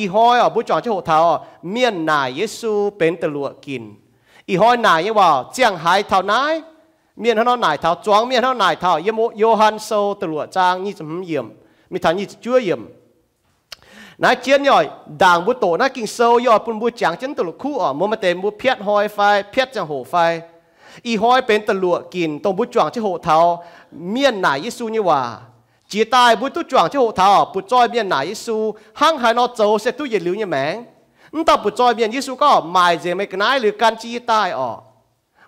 อีห้อยอ่ะบุจองเจ้าหัวเท้าเมียนนายเยซูเป็นตะลวกิน อีห้อยนายยังว่าเจียงหายเท่านายเมียนเ่าหนายเท่าจวงเมียนเ่าหนายเท่าเยโมโยฮันโซตะลวจางนี่จะหเยี่ยม มีทางนี่จะวยเยี่ยมนายเจียนย่อยด่างบุโตนากิงโซย่อยปุ่นบุจางเจีนตะลวคู่อ่ะมมาเต็มบุเพียดห้อยไฟเพียดจังโหไฟ อีห้อยเป็นตะลวกินตรงบุจวงเจ้าหัวเท้าเมียนนายเยซูนี่ว่าจีตายบุตุจวงเจ้าหท้าปุจอยเมียนไหนสูห้างหายนอโจเสตุเยิวเนี่ยแมงนั่นตปุจอยเมียนยิสูก็หมายเจไม่กนายหรือการจีตายออก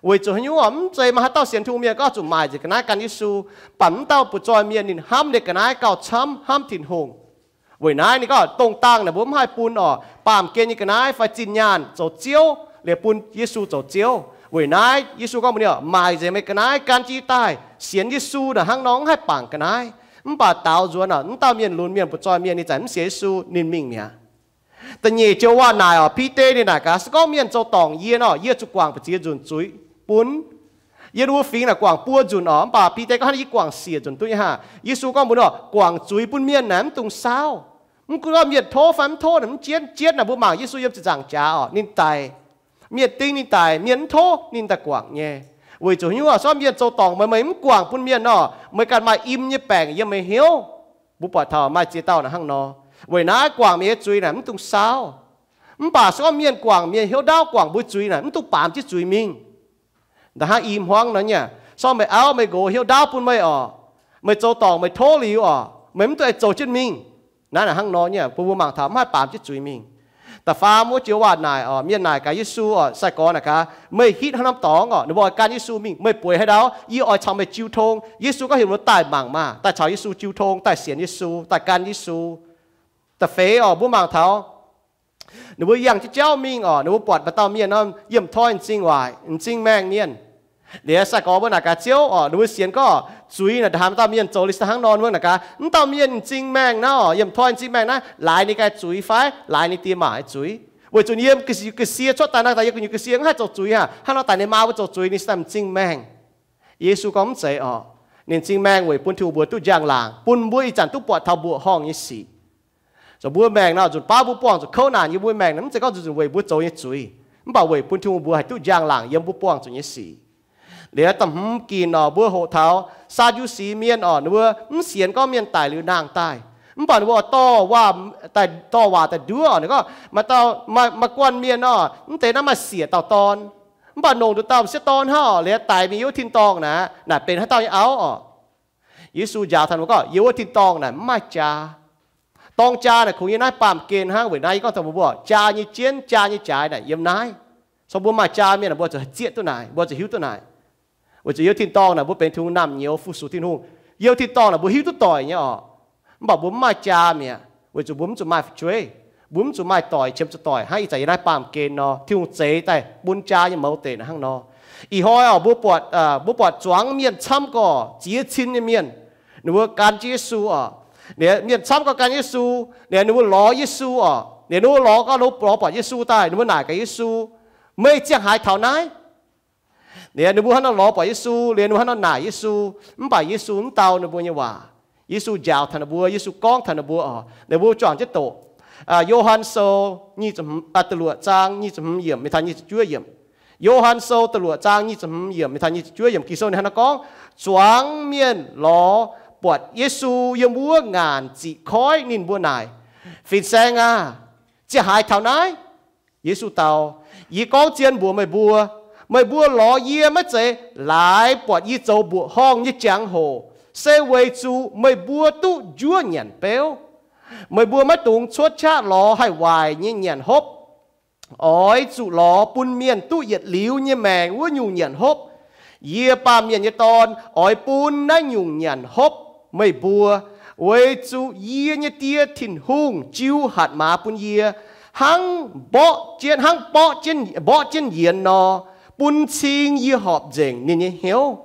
วจหิวอมใจมาเต้าเสียนทูเมียก็จุหมายเจกนายกันยิสูปั่นเต้าปุจอยเมียนนินห้ามเด็กกนายเก่าช้ำห้ามถิ่นหงวยนายนี่ก็ตรงตั้งนะบุ้มให้ปูนออปามเกณฑ์นี่กนายไฟจินยานโจเจียวเหลือปูนยิสูโจเจียววยนายยิสูก็มันเนี่ยหมายเจไม่กนายการจีตายเสียนยิสูนะห้างน้องให้ป่างกนาย唔把刀做呢，唔刀面轮面不做面，你怎么写书认命呢？但你就话那哦，皮带的那个是讲面做党烟哦，也就光不接准嘴本。耶路ฟิงนะกวางปัวจุนอ๋อมป่าปีเตก็ให้กวางเสียจนตุ้ยฮะยิสูก็มุนอ๋อกวางจุยปุ่นเมียนน้ำตุงเศร้ามันก็เมียดโทฟัมโทษมันเจี๊ยดเจี๊ยดนะบุหมากยิสูยมจะจังจ้าอ๋อนินตายเมียดติ้งนินตายเมียนโทนินตะกวางเนี่ย为主因为上面做党们没广不面喏，没干嘛阴一白也没 hiểu，不把头买知道那行喏，为哪广没追呢？唔懂 sao？唔把上面广面 hiểu 到广不追呢？唔懂把只追命，那哈阴慌了呢？上面拗没过 hiểu 到不没哦，没做党没脱离哦，没唔对做证明，那那行喏呢？不不忙头买把只追命。แต่ฟ้ามัวเจียววานายอ๋อเมียนายกายิสูอ๋อใส่ก้อนนะคะไม่ฮิตห้้ำตองอ๋อหนูบอกการยิสูมิงไม่ป่วยให้เรายี่อ๋อชาวไม่จิวทงยิสูก็เห็นว่าตายบางมาแต่ชาวยิสูจิวทงแต่เสียนยิสูแต่การยิสูแต่เฟยอ๋อบุ้มบางเท้าหนูบอกอย่างที่เจ้ามิงอ๋อหนูบอกปวดปรเตอเมียน้อเยี่ยมท้อยจริงวายจริงแม่งเนียน để sa có bên cả chiếu ở núi có chuối là tham tao miên chỗ lịch hàng non bên vâng cả tao miên chính mang nó yếm thoan chính mang nó lại ni cái chuối phái lại ni tiêm mãi chuối vậy chủ nhiệm cái cái xe cho ta đang ta cái cái xe ha cho chuối ha ha nó này mau cho chuối ni sam chính mang Giêsu có dạy ở nên chính mang vậy phun thiêu bùa tu giang làng phun bùa chẳng tu bọt thao bùa hong như xì rồi bùa mang nó rồi ba bùa bong rồi khâu nàn như bùa mang nó sẽ có rồi bùa trâu như chuối bảo vậy phun thiêu bùa hay tu giang làng yếm bùa bong rồi như xì เหลือตำกีนอบัวโหเท้าซายุสีเมียนอ่อนเวอมเสียนก็เมียนตายหรือนางตายมป่านว่าต่อว่าแต่ต่อว่าแต่ดื้อเนี่ยก็ มาเต้ามามากวนเมียนอ่อนแต่น้นมาเสียเต่าตอนมป่านงดูเต่าเสียตอนห่อเลยตายมียุทินตองนะน่ะเป็นให้เต่าเอาอ่ะยิสูยาวท่าก็ยุทินตองน่ะไม่จ้าตองจาน่ะคงยังน่าปามเกณฑ์ห้างเวนายก็ทำบัวจานี่เจียนจานี่จ่ายน่ะยงนายสมบูรณ์มาจาเมียน่ะบัจะเจียตัวไหนบอวจะหิวตัวไหนว่าจะเยอะที่ต้องนะบุเป็นทุ่งน้ำเยอะฟุสุที่นู่นเยอะที่ต้องนะบุหิวตุ่ยต่อยเนี่ยอ๋อบอกบุ้มมาจามี่ยว่าจะบุ้มจะมาช่วยบุ้มจะมาต่อยเชื่อมจะต่อยให้ใจได้ปามเกณฑ์นะที่หุ่เจตแต่บุญจายังเมาเตนะห้างนออีห้อยอ๋อบุปวดเอ่บุปวดจวงเมียนช้ำก่อเจียชินเมียนหนูว่าการเจียสูอ๋อเนี่ยเมียนช้ำก่อการเยสูเนี่ยหนูว่ารอเยสูอ๋อเนี่ยหนูว่ารอก็รู้รอปอดเยสูได้หนูว่าไหนกับเยสูไม่เจียงหายเท่านั้นเนี่ยนบุฮันเราไปยิสูเรียนบุฮันนายยิสูมันไปยิสูมันเตาเนบุญว่ายิสูยาวทันบัวยิสูก้องทันบัวอ๋อเนบุจอนจะโตอ่าโยฮันโซนี่จะอัตลัวจางนี่จะเยี่ยมไม่ทันนี่จะช่วยเยี่ยมโยฮันโซตลัวจางนี่จะเยี่ยมไม่ทันนี่จะช่วยเยี่ยมกี่โซนฮันก้องจวงเมียนล้อปวดยิสูยมบัวงานจิคอยนินบัวนายฟินแซงอ่ะจะหายเท่าไหนยิสูเตายีก้องเจียนบัวไม่บัวไม่บัวหลอเยี่ยไม่เจ หลายปวดยี่โจบัวห้องยี่จังโห เซวยจูไม่บัวตุจัวเหยียนเปียวไม่บัวไม่ตุงชดชาหลอให้วายยี่เหยียนฮบอ้อยจูหลอปุ่นเมียนตุเหยียดหลิวยี่แมงว่าอยู่เหยียนฮบเยี่ยปามเหยียนยี่ตอนอ้อยปุ่นนั่งอยู่เหยียนฮบไม่บัว เวจูเยี่ยนยี่เตียถิ่นหุงจิวหัดหมาปุ่นเยี่ยหังเบาะเจียนหังเบาะเจียนเบาะเจียนเยียนนอ半千一合整，你你 hiểu？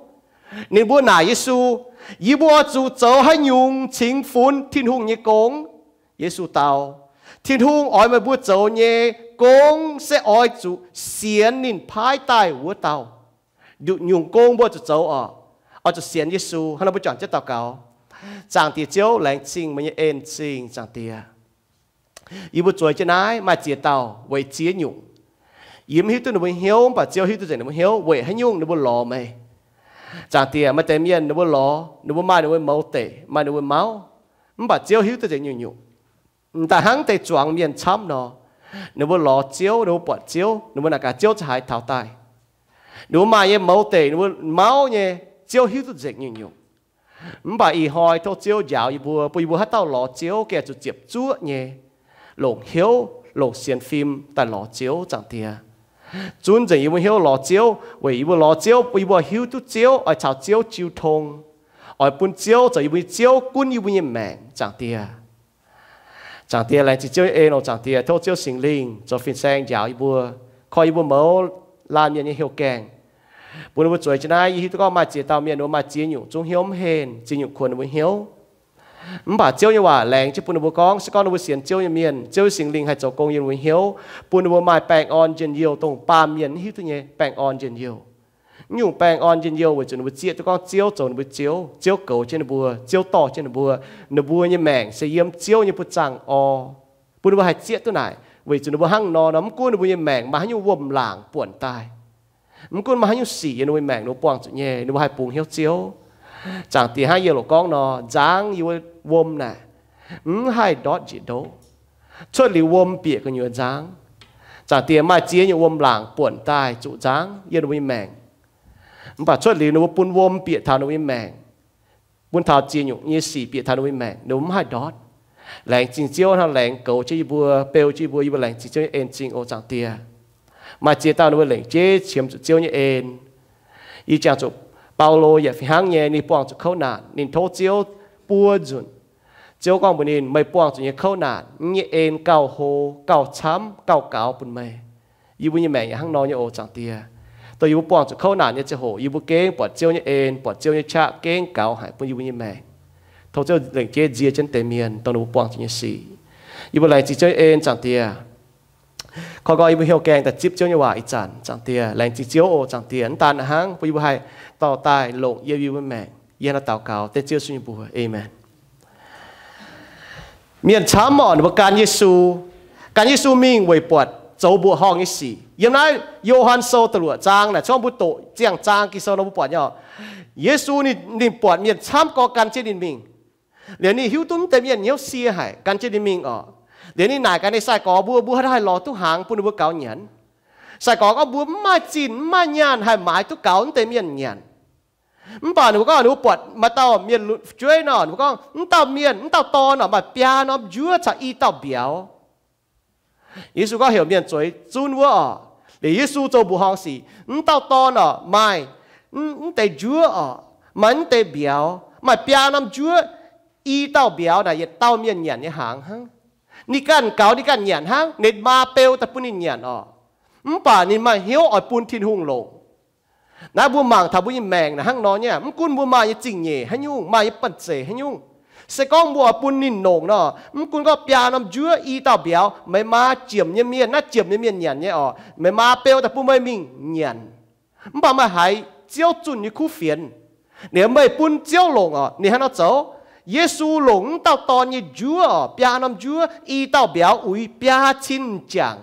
你不拿耶稣，一波主走还用情分，天空你讲耶稣道，天空爱咪不走呢，讲是爱主，先人派带我道，用用讲不就走啊？我就先耶稣，他那不讲这祷告，长地久来静，没有安静，长地啊，一不做就来买接到为接用。yếm hiu tôi nó muốn hiếu bà chiếu hiu tôi chạy nó muốn hiếu vậy hay nhung nó muốn lo mày chả tiền mà tem yên nó muốn lo nó muốn mai nó muốn máu tệ mai nó muốn máu bà chiếu hiu tu chạy nhung nhung ta hắn tệ chuẩn miền chấm nó nó muốn lo chiếu nó muốn bỏ chiếu nó muốn là cả chiếu chạy thảo tài nó mai em máu tệ nó muốn máu nhé chiếu hiu tu chạy nhung nhung bà y hỏi thôi chiếu giáo y bùa bùi bùa hát tao lo chiếu kẻ chụp chiếp chúa nhé lộn hiếu lộn xiên phim tại lo chiếu chẳng tiền lo lo ai ai quân 尊正要曉落蕉，為要落蕉，為要曉都蕉，愛炒蕉照痛，愛半蕉就要蕉官要要命，chẳng tia, chẳng chẳng lại chỉ là ai nó chẳng tia, thâu 蕉 sinh linh, cho phiền sang giáo yêu bùa, coi yêu bùa máu lan nhân hiểu càng, bùn bùn rồi cho ai, yêu tôi có mà chỉ tao miền nó mà chỉ nhủ, chúng hiểu hên, chỉ nhủ quân bùn hiểu. มบ่าเจียวยังว่าแรงจะปุ่นบัวกองสก้อนบัวเสียนเจียวยังเมียนเจียวสิงลิงให้เจ้ากงยังวิเหียวปุ่นบัวไม้แปลงออนเจนเยียวตรงปามเมียนหิวตัวเงี้ยแปลงออนเจนเยียวยุ่งแปลงออนเจนเยียวไว้จนบัวเจียตัวกองเจียวจนบัวเจียวเจียวเก่าเจนบัวเจียวต่อเจนบัวนบัวยังแมงเสียมเจียวยังปุ่นจังออปุ่นบัวให้เจียตัวไหนไว้จนบัวหั่งนอน้ำกุ้นบัวยังแมงมาให้ยุ่งวมหลางป่วนตายมันกุ้นมาให้ยุ่งสียังไว้แมงนัวปวงจุเงี้ยนัวให้ปูงเหียวเจียวจางตีให้เยี่ยวหลอกกองนอจางอยู่ wom nè hai đó chỉ đó cho li wom bịa cái nhiều dáng trả tiền mà chia nhiều wom làng buồn tai trụ dáng yên với mèn và cho li nó bún wom bịa thà nó với mèn bún thà chia nhiều như xì bịa thà nó với mèn đúng hai đó lạnh chính chiếu nó lạnh cầu chỉ bùa bèo chỉ bùa bùa lạnh chính chiếu em chính ô trả tiền mà chia tao nó với lạnh chế chiếm chiếu như em ý chẳng chụp bao lô ya phi hang nhẹ ni buang chu khâu nạn nên thô chiếu bua dùn chiếu con bùn in mày buông chuyện khâu nản nhẹ en cao hồ cao chấm cao cáo bùn mày yêu bùn như mẹ nhà hăng nói như ô chẳng tia tôi yêu buông chuyện khâu nản như chơi hồ yêu bùn kế bỏ chiêu như en bỏ chiêu như cha kế cao hải bùn yêu bùn như mẹ Thôi chơi lệnh chế dìa chân tề miền tôi yêu buông chuyện như xì yêu bùn lệnh chỉ chơi en chẳng tia khó gọi yêu hai, yêu, hiểu mẹ. 耶那祷告，但只有信不会，Amen。miền chá mòn và can Giêsu, can Giêsu mình với bột dấu bộ hong như sĩ. Yên nay Johann sâu tự trang là trong bút tổ giang trang kia sâu nó bút bọt Giêsu ni ni bọt miền chám có can chết đình mình. Liền ni hiếu túng miền nhiều xia hải can chết đình mình ở. Liền ni cái này sai có bua bua hai lò tu hàng bún bua cáo nhãn. Sai có có bua mai chín mai nhàn hai mái tu cáo tem miền nhàn. มป่าหนูก็หนูปวดมาเต่าเมียนช่วยหนอยหนูก็เต่าเมียนเต่าตอนหนอมาเปียหนอยื่อจะอีเต่าเบียวยิสุก็เหี่ยวเมียนสวยจุนว่าหรือิยุูจะบุหงสีเต่าตอนหนอไม่แต่ยอ่ะมันแต่เบียวมาเปียหนอยื่ออีเต่าเบียวน่ะยัเต่าเมียนเหยียนยังหางหังนี่กันเก่านี่กันเหยียนหังเน็ดมาเปลวแต่ปุ่นนี่เหยียนอ๋อมป่านี่มาเหี่ยวอ่อยปุ่นทิ้งหุ่งลงนาบัวมังทับบุยแมงนะห้องนอนเนี่ยมันกุนบัวมาจริงเย่ให้ยุ่งมาปันเสให้ยุ่ง สก้องบัวปุนนินนงเนาะมันกุนก็ปยานำจื้ออีตาเบียว ไม่มาเจียมเมียนนะเจียมเมียนเนียนเนี่ยอ๋อไม่มาเปียวแต่ปุ่ไม่มิงเนียนมันบ่มาหายเจ้าจุนยี่คู่เฟียน เนี่ยไม่ปุ่นเจ้าลงอ๋อนี่ฮะนะเจ้าเยซูหลงต่ตอนยี่จื้อปยานำจื้ออีต่าเบียวอุ้ยปยาชินจัง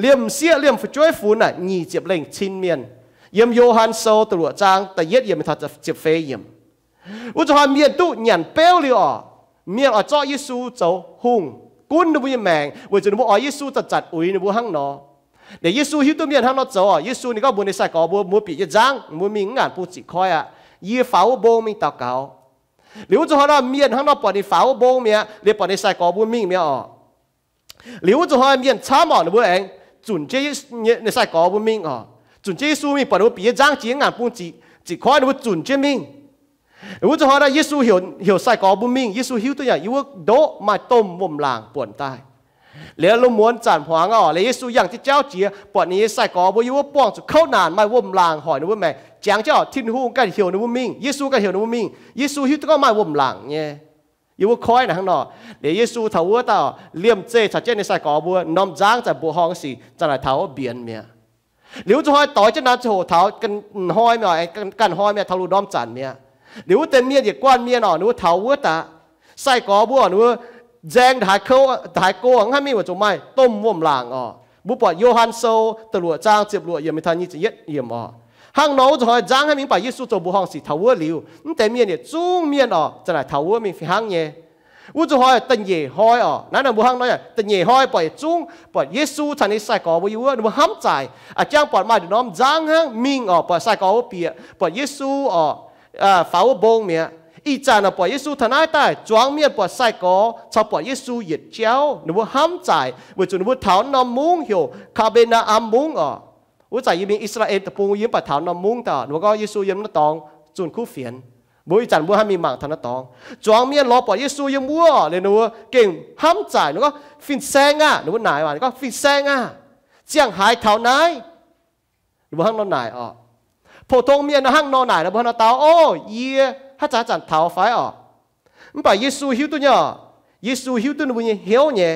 เลี่ยมเสียเลี่ยมฟุ้ยฝุ่นอ่ะหนีเจ็บเล่งชินเมียนยมโยฮันโซตัวจางแต่เย็ดยมทัดจะเจ็บเฟยยมอุจหาเมียนตู้หยันเปลวเลยอ่ะเมียนอ่เจ้อยิสูเจ้าหุงกุ้นดูบุยแมงวันจันทร์บุอ๋อยิสูจะจัดอุยนบุหังนอเดี๋ยวยิสูหิวตุเมียนหังนอเจ้าออะยิสูนี่ก็บุญในสายกอบุมุปีจะจังมุมีงานผู้จิคอยอ่ะยี่ฝ้าโบมีตาเก่าหรือจะหาเมียนหังนอปอนในฝ้าโบเมียเรียปอดในสายกอบุมีเมียอ๋อหรือวจะหาเมียนช้าหมอนบุเองจุนเจี๊ยในสายกอบุมมีอ๋อ准耶น命，把我别张只眼半只只看我准这命。งจะหาได้ยิสูเหี่ยวเหี่ยวใส่กอบุมิงยซูหิวตัวอย่างยิวโดมาต้มบ่มลางปวนตายเหลือลมวนจานหัวงอเลยยซูอย่างที่เจ้าเจียปวดนี้ใส่กอบุย่วป้องจะเข้านานไม่ว่มลางหอยนวุ้มแม่แจงเจ้าทิ้งหูกันเหี่ยวนบุมิงยซูกันเหี่ยวนบุมิงยซูหิวตัวก็ไม่ว่มลางเนี่ยยูว่าคอยนะข้างนอกเดี๋ยเยซูเทาวัวต่อเลี่ยมเจชัดเจนในใส่กอบัวนอมจ้างจากบัวหองสีจะไหนเทาเบียนเมียหรือจะห้อยต่อยจะนาโฉเท้ากันห้อยไม่หรกันห้อยไม่ทะลุด้อมจันเนี่ยหรือเต็มเมียเด็กกวนเมียหน่อนู้เท้าวัวตาใส่กอบัวนู้แจงถ่ายเขาถ่ายโกงให้มีว่าจะไม่ต้มว่มลางอ๋อบุปผาโยฮันโซตลวจางเจ็บลวดเยี่ยมทันยี่จะเย็ดเยี่ยมอ๋อห้างน้องจะให้จางให้มีป่ายิสุจบุห้องสีเท้าวัวหลิวเต็มเมียเนี่ยจู้เมียนอ่อจะไหนเท้าวัวมีฟังเนี่ยวุจห้อยตึงเย่ห้อยอ๋อนั่นน่ะบุหังน้อยตึงเย่ห้อยปล่อยจุ้งปล่อยเยซูท่านในสส่กอบอยู่ว่าหนูห้ามใจอาจารย์ปล่อยมาดูน้องจางฮังมิงอ๋อปล่อยใส่กอบเปียปล่อยเยซูอ๋อเอ่อฝาวบงเมียอีจานะปล่อยเยซูท่านใต้จวงเมียปล่อยใส่กอชอบปล่อยเยซูหยิดเจ้าหนูห้ามใจเุื่จุนหนูถอนนมุ้งหิวคาเบนาอัมมุ้งอ๋อวุ้ยใจยิ้มอิสราเอลตะปูยิ้มปัดถอนนมุ้งต่อหนูก็เยซูยิ้มน้อตองจุนคู่เฟียนบุยจันบัวหามีหมางทนันตองจวงเมียนรอปอเยซูยังบัวเลยนัวเก่งห้ามจ่ายนัวก็ฟินแซงอ่ะนัวนายว่ะก็ฟินแซงอ่ะเจียงหายเท่านหนัวห้างนอนนายอ่ะพอทงเมียนห้างนอนนายนะบัวนาตาโอ้เยี่ยฮัจจจันเท่าไฟอ่ะมันไปเยซูฮิวตุเนาะยเยซูฮิวตุนบุเนี่ยเหียวเนี่ย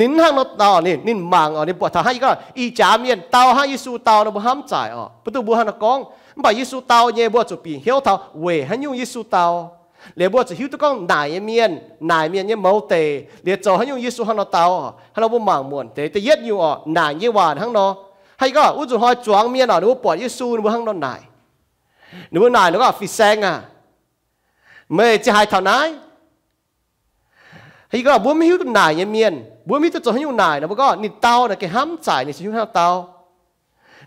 นินห้างนอตานี่นินมังอ่ะนี่ปวดท้าให้ก็อีจ่าเมียนเตาให้เยซูเตานะบัวห้ามจ่ายอ่ะประตูบัวฮานกองบยิสุตาเยบัวจุปีเฮียวเทาเวหันยุยิสุตาเลียบัวจะหิวตะก้องนายเมียนนายเมียนเนี่ยเมาเตเลียจอห้นยุยิสุฮันเตาฮันเราบุหมางมวนเตแต่เย็ดอยู่อ่ะนายเย่วานทั้งเนาะให้ก็อุจุหอยจวงเมียนอ่ะหนูปวดยิสุหนูทั้งนอนนายหนูนายหนูก็ฟิแซงอ่ะเมื่อจะหายเท่านายให้ก็บุวมหิวตุนายเมียนบ้วหมวตุจอห้นยุนายนะบุวก็นิเตาเนี่ยแกห้ามจ่ายเนี่งชิวห้าเตา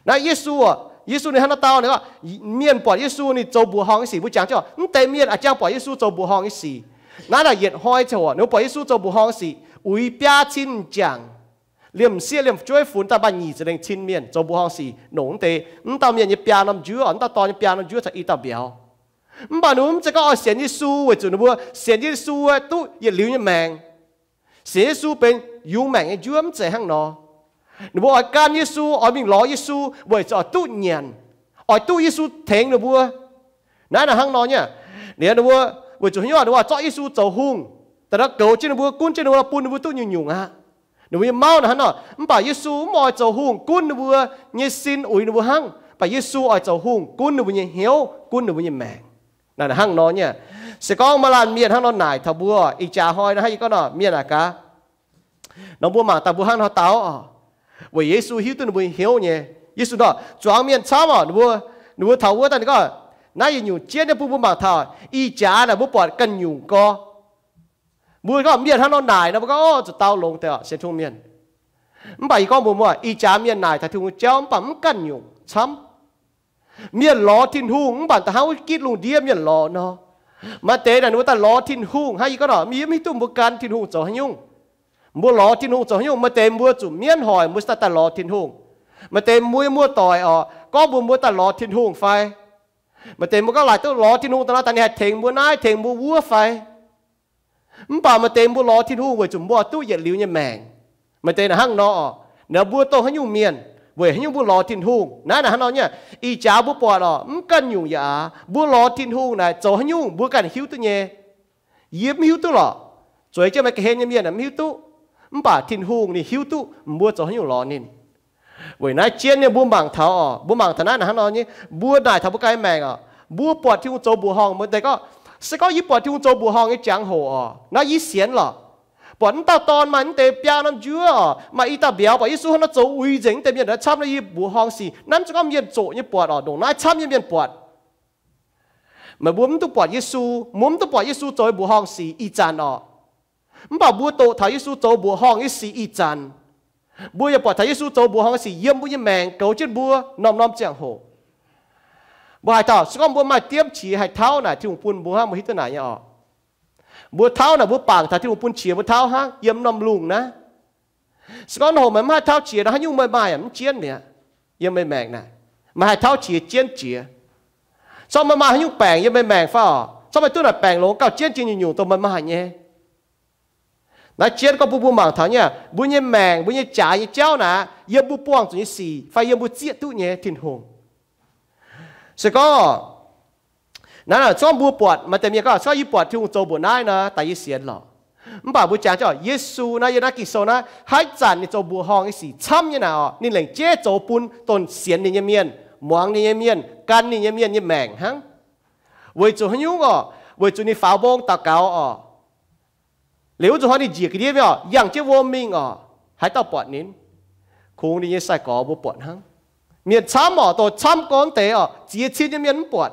นะเยซูอ่ะ耶稣你看得到你话面博耶稣你做不好嘅事，会讲咗，唔对面啊，将博耶稣做不好嘅事，嗱嗱热开就喎，你博耶稣做不好嘅事，会边亲讲，连些连追款，但把儿子令亲面做不好事，弄地，唔当面一边咁主，唔得当一边咁主就一得表，唔把你唔只个神耶稣嘅做，你唔神耶稣嘅都一留一命，神耶稣เป็น有命嘅主咁就行咯。nó bùa can Giêsu ở mình lo Giêsu bởi cho tu nhàn ở tu Giêsu thèn nó bùa nãy là hăng nó nhá nè nó bùa bởi chủ nhỏ nó bùa cho Giêsu cho hung แต่ถ้าเกิดเช่นบัวกุ้นเช่นบัวปูนบัวตู้ยุ่งยุ่งฮะหนูยังเมานะฮะเนาะมันป่าเยซูมอยจะหุ่งกุ้นบัวเนี่ยสินอุ้ยบัวหังป่าเยซูอ้อยจะหุ่งกุ้นบัวเนี่ยเหี่ยวกุ้นบัวเนี่ยแมงนั่นหังเนาะเนี่ยสกองมาลานเมียนหังเนาะหน่ายทับบัวอีจ่าหอยนะฮะอีก็เนาะเมียนอะกะน้องบัวหมากตาบัวหังเนาะเต้าอ๋อว่าเยสุฮิตุนบุญเฮียวเนี่ยเยซูดอจวงเมียนช้าบ่หนูหนูถาวัวตันก็นายอยู่เจี๊ยนปุี่ยบุบมาถาอีจ้าเนี่ยบุปอดกันอยู่ก็มือก็เมียท่านนราหน่ายนะบุก็จะเต้าลงแต่เส้นทุ่งเมียนมันไปก็บุบว่าอีจ้าเมียนหนายแต่ทุ่งเจ้าปั๊มกันอยู่ช้ำเมียนล้อทิ้นหุ่งบันแต่เขาคิดลงเดียเมียนล้อเนาะมาเตะหนูแต่ล้อทิ้นหุ่งให้ก็หนอมีไม่ตุ้มบุกันทิ้นหุ่งจะให้ยุ่ง mua lọ tin hùng cho hiểu mà tên mua chủ miễn hỏi mua ta ta lọ tin hùng mà tên mua mua tỏi ở có mua mua ta lọ tin hùng phải mà tên mua các loại tôi lọ tin hùng ta là ta này thèm mua nai thèm mua vua phải mà bảo mà tên mua lò thiên hùng với chủ mua tu dệt liu như mèng mà tên là hăng nọ nếu mua tôi hiểu miền với những bu lọ tin hùng nãy là hăng nói nhá y cháo bu bỏ đó không cần nhung giả bu lọ tin hùng này cho hắn nhung bu cần hiếu tu nhé yếm hiếu tu lọ rồi cho mày cái hên hen nhầm nhầm hiếu tu bà thiên hùng nì hiu tu mua cho hiu lò nìn với nãy chiến nè buông bằng thảo à buông bằng thảo nãy là hắn nói nhỉ buông đại thảo bốc cái mèng à buông bọt thiên châu bù hòn mới đây có sẽ có ít bọt thiên châu bù hòn cái chẳng hồ à nó ít xiên lọ bọt ta tòn mà anh tề bia năm chưa à mà ít ta béo bọt ít nó châu uy dính tề miền nó chăm nó ít bù hòn xì năm cho có miền chỗ như bọt à đồ nãy chăm như miền bọt mà muốn tu bọt ít su muốn tu bọt ít su châu bù hòn xì ít chán à มันบอกบัวโตทายิสูโตบัวห้องอีสีอีจันบัวอย่าปอดทายิสูโตบัวห้องอีสีเยี่ยมบัวยี่แมงเกาจิ้นบัวนอมนอมเจียงโหบัวหายต่อสกอมบัวมาเตรียมฉีหายเท้าน่ะที่หลวงปุ่นบัวห้ามหิตไหนเนี่ยออกบัวเท้าน่ะบัวปางถ้าที่หลวงปุ่นเฉียบัวเท้าฮะเยี่ยมนอมลุงนะสกอนโหมันมาเท้าเฉียนะฮะยุ่งไม่ไม่อ่ะมันเจียนเนี่ยยังไม่แมงนะมาหายเท้าเฉียเจียนเฉียซ้อมมามาให้ยุ่งแปลงยังไม่แมงฟ้าซ้อมไปตัวหน่ะแปลงลงเก้าเจียนจีนอยู่ตัวมันมาหายเนี่ยนะเชียนก็บุบุมังท่าเนี่ยบุญยแมงบุญยจ่ายเจ้านะเยี่ยบุป้วงจุนสี่ไฟเยี่ยบุเจี๊ยตุเนี่ยถิ่นหงสก็นั่นแหละชองบุปวดมันแต่เมียก็ช่องยี่ปวดที่หงโจบุได้นะแต่ยี่เสียนหรอกมบ่าบุจางเจ้าเยซูนะยนักิโซนะให้จันนี่โจบัวหองไอ้สีช้ำยนาอ๋อนี่แหล่งเจ๊โจปุนตนเสียนนี่ยเมียนหมวงนี่ยเมียนกันนี่ยเมียนยี่แมงฮังเวจูฮันยุงอ๋อเวจูนี่ฝาบงตะเกาอ๋อหลือจะทอนี่เจียกี่เดียวอย่างเจ้าวอมิงอ่ะหายต่อปอดนินคงนี่ยังใส่กอบปวดหังเมียช้ำอ่ะตัวช้ำก้อนเตอเจียชี้นยังมียนปวด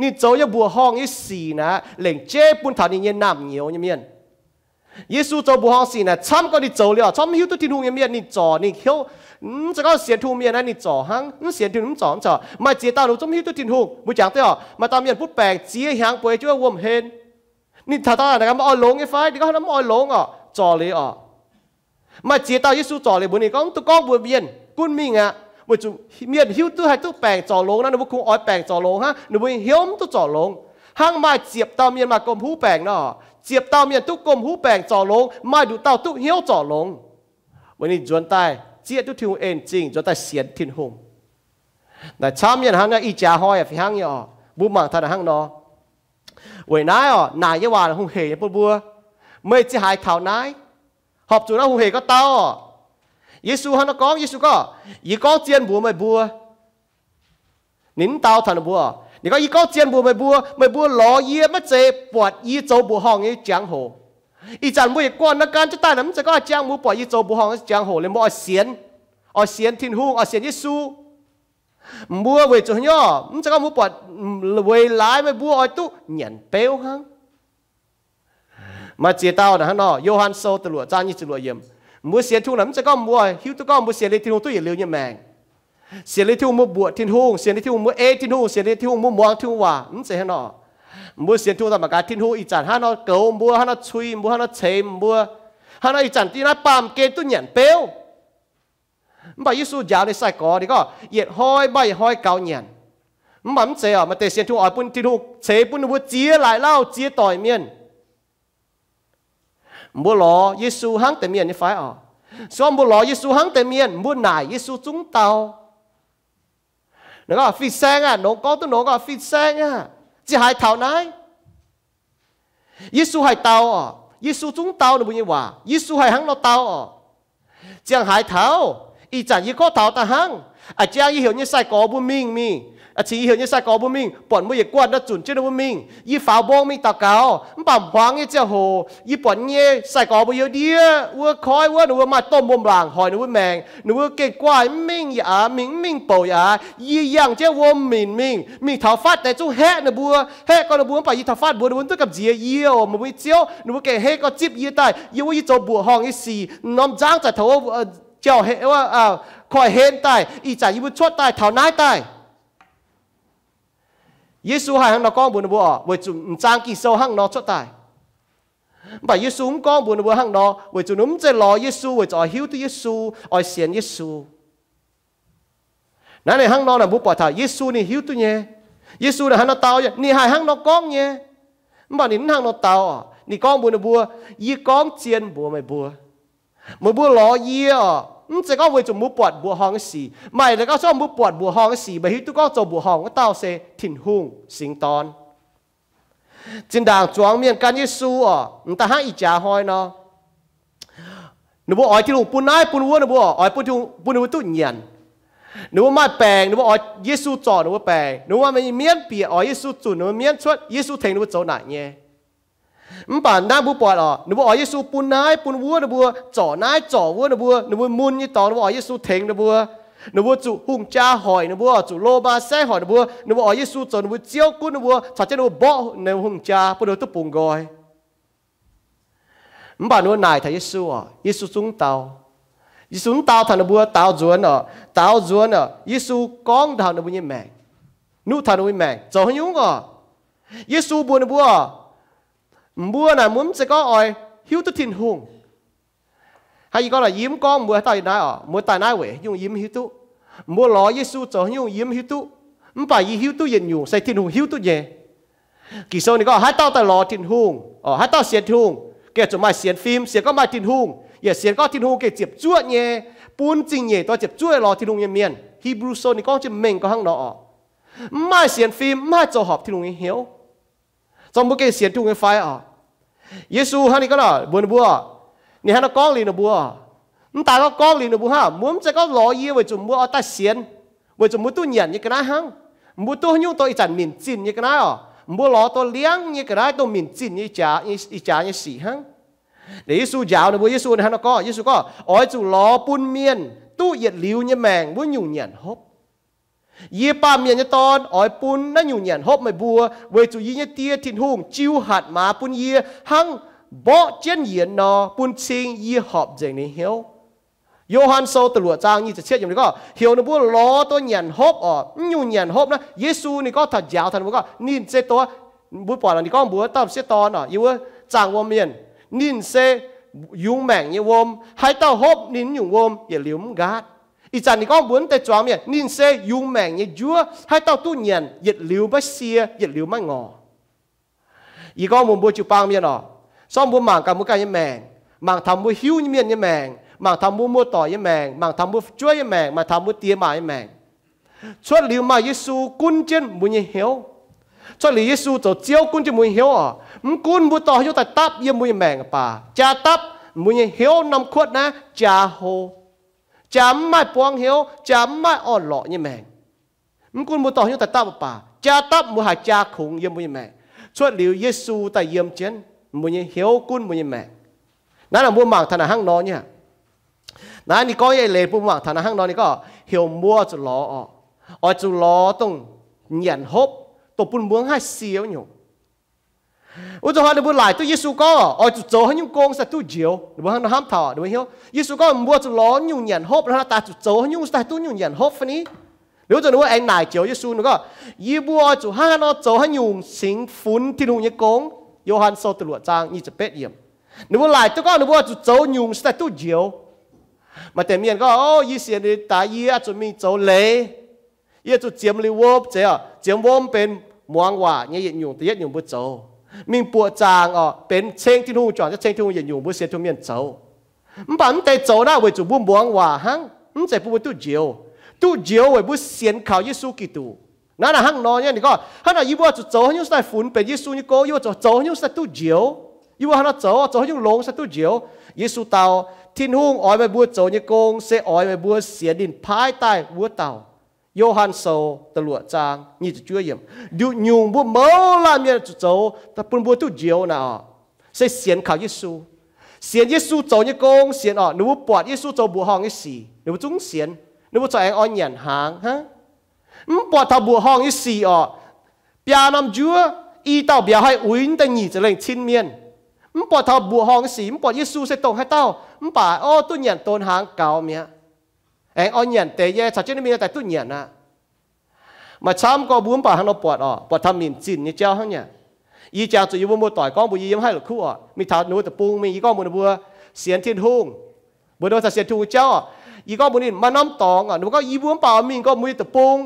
นี่เจ้าอย่าบัวห้องอีสี่นะเหล่งเจ้ปุ่นถานี่ยังน้ำเหนียวเนี่ยเมียนยซูเจ้าบัวห้องสี่นะช้ำก้อนนี่เจ้าเลยอ๋อช้ำหิวตุ้ดทิ้งยเมียนนี่จ่อนี่เขียวอืมจะก็เสียทุ่มเมียนนะนี่จ่อหังเสียทุ่มจ่อจ่อมาเจียตาหนช้ำหิวตุ้ดทิ้งหูไม่จังเตอมาตามเมียนพูดแปลงเจียหางป่วยจ้าวอมเฮนนี่ท้าตางนะครับอ๋อยลงไอ้ไฟที่เขาทำอ๋อยลงอ่ะจ่อเลยอ่ะมาเจี๊ยตายิสูจ่อเลยบุญนี่ก็ตุกองบุญเบียนกุนมิงอ่ะบุญจูเมียนหิวตู้ให้ตู้แปลงจ่อลงนะนึกว่าคุณอ๋อแปลงจ่อลงฮะนึกว่าเฮียมตู้จ่อลงห้างมาเจี๊ยบเตาเมียนมากรมหูแปลงเนาะ เจี๊ยบเตาเมียนตู้กรมหูแปลงจ่อลง มาดูเตาตู้เฮียวจ่อลง วันนี้จวนตาย เจี๊ยตู้ทิ้งเองจริง จวนตายเสียนทิ้นหงแต่ชามเมียนฮังเนี่ยอีจ่าห้อยฟิฮังเนี่ยบุ๋มมาทานห้างเนาะวน้ายอ๋อนายเยาวานหงเหยปบัวไม่จะหายเท่านายหอบจูน่าหงเหยก็เต้าเยซูฮันก้องเยซูก็ยี่ก้งเจียนบัวไม่บัวนินเต้าทันบัวนี่ก็ยี่ก็เจียนบัวไม่บัวไม่บัวหล่อเยี่ยไม่เจ็บปวดยี่โจบัวห้องยี่จังโหอีจันบุยกวนนักการจะตายน้ำจะก็จัางมูปล่อยยี่โจบุห้องจ้างโหเลยมอเสียนอเสียนทินหองอเสียนยิสู mua về cho nhỏ chắc có mua bọt về lái mới mua ở tu nhận béo hăng mà chỉ tao là hắn nọ Johann sâu từ lụa ra như từ lụa yếm mua xe thu lắm chắc có mua hiu tôi có mua xe lấy thiên hùng tôi yên liêu như mèng xe lấy thiên mua bùa thiên hùng xe lấy thiên mua ê thiên hùng xe lấy thiên mua muang thiên hòa cũng sẽ hắn nọ mua xe thu là mà cái thiên hùng ít chản hắn nọ, cầu mua hắn nọ chui mua hắn nọ chém mua hắn nọ ít chản thì nó bám kê tôi nhận béo mà Giêsu giáo đi sai có đi có yết hoi bay hoi cao nhàn mà mắm chế à mà tề xiên thu ở bún thì thu chế bún nó chia lại lao chia tỏi miên mua lò Giêsu hăng tề miên như phải à so mua lò Giêsu hăng tề miên mua nải Giêsu chúng tao nó có phi sang à nó có tôi nó có phi sang à chỉ hai thảo nái Giêsu hai tao à Giêsu chúng tao nó bao nhiêu hòa Giêsu hai hăng nó tao à chẳng hai thảo อีจันยี่ก็เท่าตาหังอาจารย์ยี่เหี่ยวยี่ใส่กอบุมิงมีอาชีเหี่ยวยี่ใส่กอบุมิงปอนมือยี่กวนนัดจุนเจ้าบุมิงยี่ฝ่าบงมิงตาเกาปั่มหวางยี่เจ้าโหยี่ปอนยี่ใส่กอบุเยอะเดียวัวคอยวัวหนูมาต้มบ่มหลางหอยหนูแมงหนูเก่งกว่ามิงยามิงมิงเป่ายายี่ยังเจ้าวัวมิงมิงมิงเท้าฟาดแต่จู่แห่หนูบัวแห่ก็หนูบัวไปยี่เท้าฟาดบัวหนูตัวกับเจียเยี่ยวมันไม่เจียวหนูเก่งแห่ก็จิบยี่ตายยี่ว่ายี่โจบัวห้องยี่สี่น้อมจ้างจะเท้า cho hiện, à, tại, ý trả thảo 叫黑哇啊，快黑带，一仔一不出带，头奶带。耶稣还向他讲不呢不，为主唔争几手向他出带。mà Giêsu cũng con buồn buồn hàng nó, vì chúng nó sẽ lo Giêsu, vì cho hiểu tu Giêsu, ở xiên Giêsu. Nãy này hàng nó là bố bảo thảo Giêsu này hiểu tu nhé, Giêsu là hàng nó tao nhé, nị hai hàng nó con nhé, mà nị hàng nó tao à, nị con buồn buồn, y con chiên buồn mày buồn, mày buồn lo y à, นี่จะก็ไว้จมูกปวดบัวหองสีไม่แล้วก็ชอบมูกปวดบัวหองสีไปที่ตุก็จบัวหองก็เต้าเซถิ่นหุ่งสิงตอนจินดางจวงเมียนการยิสูอ่ะนี่ต่างอีจ่าหอยเนาะนึว่าอ้อยที่ลูกปุ่นน้ายปุ่นวัวนึกว่าอ้อยปุ่นทุ่งปุ่นนวัวตุ่นเงียนนึกว่าไม่แปลงนึกว่าอ้อยยซสูจอดนึกว่าแปลงนึกว่ามันเมียนเปียอ้อยยซูจุนนึกว่เมียนชวดยซูเทงนึกว่าโจหนักเนี่ยมป่านหน้าบุปอดอ๋อหนูบอกอ๋อเยซูปุนนายปุนวัวนะบัวจ่อนายจ่อวัวนะบัวหนูบัวมุนยี่ต่อหนูบอกอ๋อเยซูเถงนะบัวหนูบัวจุหุ่งจ้าหอยหนูบัวจุโลบาแซ่หอยหนูบัวหนูบอกอ๋อเยซูจ่อหนูบัวเจียวกุ้นหนูบัวฉันจะหนูบ่หนูหุ่งจ้าปุนหนูตุปุงกอยมป่านหนูนายทายเยซูอ๋อเยซูจุงเตาเยซูเตาทานหนูบัวเตาจวนอ๋อเตาจวนอ๋อเยซูก้องดาวหนูบัวยี่แมงนู่ทานหนูยี่แมงจ่อหยุ่งอ๋อเยซูบัวหนูบัว mua là muốn sẽ có oi hiếu tu thiên hùng hay có là yếm con mua tài nai ở mua tài nai vậy dùng yếm hiếu tu mua lọ Giêsu cho dùng yếm hiếu tu không phải hiếu tu gì nhiều xây thiên hùng hiếu tu nhẹ kỳ sau này có hai tao tài lọ thiên hùng ở hai tao xiên hùng kể cho mày xiên phim xiên có mày thiên hùng giờ xiên có thiên hùng kể chụp chúa nhẹ buôn chính nhẹ tao chụp chúa lọ thiên hùng nhé miền Hebrew sau này có chụp mình có hăng nọ mày xiên phim mày cho họp thiên hùng hiếu จอมบุเกเสียนทุ่งไฟอ่ะเยซูฮันนี่ก็ล่ะบัวบัวนี่ฮันก้องลีนบัวนตาก็ก้องลีนบัวฮะมุมจะก็ลอยเยี่ยวจุ่มบัวตาเสียนบัวจุ่มบัวตุ้นหยันยี่กันนะฮังบัวตุ้นยุ่ตัวอีจันมินจินยี่กันนะอ่ะบัวล้อตัวเลี้ยงยี่กันนะตัวมินจินยี่จ่ายี่จ่ายี่สี่ฮังเดี๋ยวเยซูยาวนะบัวเยซูนะฮันก็เยซูก็อ๋อจู่ล้อปุ่นเมียนตู้เหยียดลิ้วยี่แมงบัวหยุ่งหยันฮบ ye pa mi nya ton oi na nyu nyan hop mai bua we chu yi nya tia hung chiu hat ma pun ye hang bo chen yin no pun sing ye hop jeng ni hiu Yohan sâu từ lụa trang như chỉ chết như có hiểu nó bua ló tôi nhận hốp ở ờ, nhu nhận hốp nó Giêsu này có thật giáo thật bố có nín xe tôi bố bỏ là đi con bố tập xe to nó yêu trang vô miền nín xe dùng mảng như vôm hai tao hốp nín dùng vôm để liếm gạt อีจันนี่ก็บุญแต่จอมเนี่ยนินเซยูแมงเนี่ยยัวให้เต้าตู้เนียนหยัดหลิวไม่เสียหยัดหลิวไม่งออีก็มุมบัวจูปังเนี่ยเนาะซ่อมบัวหมางกับมุกายเนี่ยแมงหมางทำบัวหิวเนี่ยเนี่ยแมงหมางทำบัวมัวต่อเนี่ยแมงหมางทำบัวจ้วยเนี่ยแมงหมางทำบัวเตี้ยมาเนี่ยแมงชวนหลิวมาเยซูกุนเจนบุญเนี่ยเหียวชวนหลิวเยซูตัวเจียวกุนจะมุญเหียวอ่ะมุกุนบัวต่ออยู่แต่ตับเยี่ยมุญแมงป่าจ่าตับมุญเหียวนำขวดนะจ่าโฮจำมาปวงเหวจำมาอ่อนหล่อยี่แมงมึงกูมูต่อหิวแต่ตาป่าจะตับมุหาจาคงยี่มุยแมงช่วยเหลืวเยซูแต่เยี่ยมเจนมุยเหียวกุนมุยแมง นั่นแหละมัวหมากธนาห้างนอนเนี่ยนั่นนี่ก็ยัยเลยมุ่งหมากธนาห้างนอนนี่ก็เหียวมัวจหล่ออ๋อจหล่อต้องเหยียนฮบตัวปุ่นืองให้เสียวอยู่อุจหาเดือบไหลตัวเยซูก็ออยจุดโจให้ยุ่งกงสัตว์ตัวเจียวเดือบห้ามถอดเดือบเฮียวเยซูก็มัวจะล้อยุ่งเหยียนฮบนะตาจุดโจให้ยุ่งสัตว์ตัวยุ่งเหยียนฮบฟันนี้เดี๋ยวจะรู้ว่าเองนายเจียวเยซูนึก็ยีบัวจุห้านอโจให้ยุ่งสิงฟุ่นที่ลุงยกงโยฮันโซตุลวดจางยี่จะเป็ดเยี่ยมเดือ่าหลายตัวก็เดือาจุดโจยุ่งสัตว์ตัวเจียวมาแต่เมียนก็โอ้ยี่เสียนตายี่อาจจะมีโจเล่ยี่จุดเจียมลิวบเจียเจียมวอมเป็นมวงว่าเนี่ยยุ่งแต่ยี่ยุ่งบุโจมิงปัวจางอ๋อเป็นเชงที่หูจอดจะเชงที่หูเย็นอยู่บุเสียทุ่มเย็นเจ้าบันแต่เจ้าได้ไเวจูบุ้มบวงว่าฮังมันจ่ผูดตู้เจียว ตู้เจียวเว้บุเสียนข่าวเยซูกิตูนั่นน่ะฮังนอนเนี่ยนี่ก็ฮันน่ะยี่บัวจุเจ้าฮันยุ่งใส่ฝุ่นเป็นเยซูนี่ก็ยี่บัวเจ้าฮันยุ่งใส่ตู้เจียวยี่บัวฮันน่ะเจ้าเจ้าฮันยุ่งลงใส่ตู้เจียว เยซูเตาทิ้นหุ่งอ้อยไปบัวเจ้านี่โกงเสอ้อยไปบัวเสียดินพายใต้บัวเตา约翰受的罗章，你就注意，就牛不毛啦面就走，他不不都教呢，所以先靠耶稣，先耶稣走你讲先哦，你不把耶稣走不好的事，你不中先，你不在按人行哈，唔把他不好的事哦，别 nam 主伊到别ให้อุ่นแต่หนีจะเล่นชิ้นเมียน唔把他不好的事，唔把耶稣ใส่ตรงให้เต้า唔把อ้อตุนยันตนหางเก่าเมียเองอาเนหยันเตยชัดเจนมีแต่ตุ้นหยันนะมาช้ำก็บุ้มป่าหันเอาปวดอ่ะปวดทำมินจินนี่เจ้าหัาเนี่ยยี่เจ้าจะอยู่บนบัวต่อยก้องบุยยิ้มให้หรือคู่อ่ะมีถาดหนูตะปุงมียี่ก้องบนบัวเสียนเทียนทุ่งบัวโดนเสียนทุ่งเจ้ายี่ก้องบนนี่มาน้ำตองอ่ะหนูก็ยี่บุ้มป่ามินก็มอแตะปุง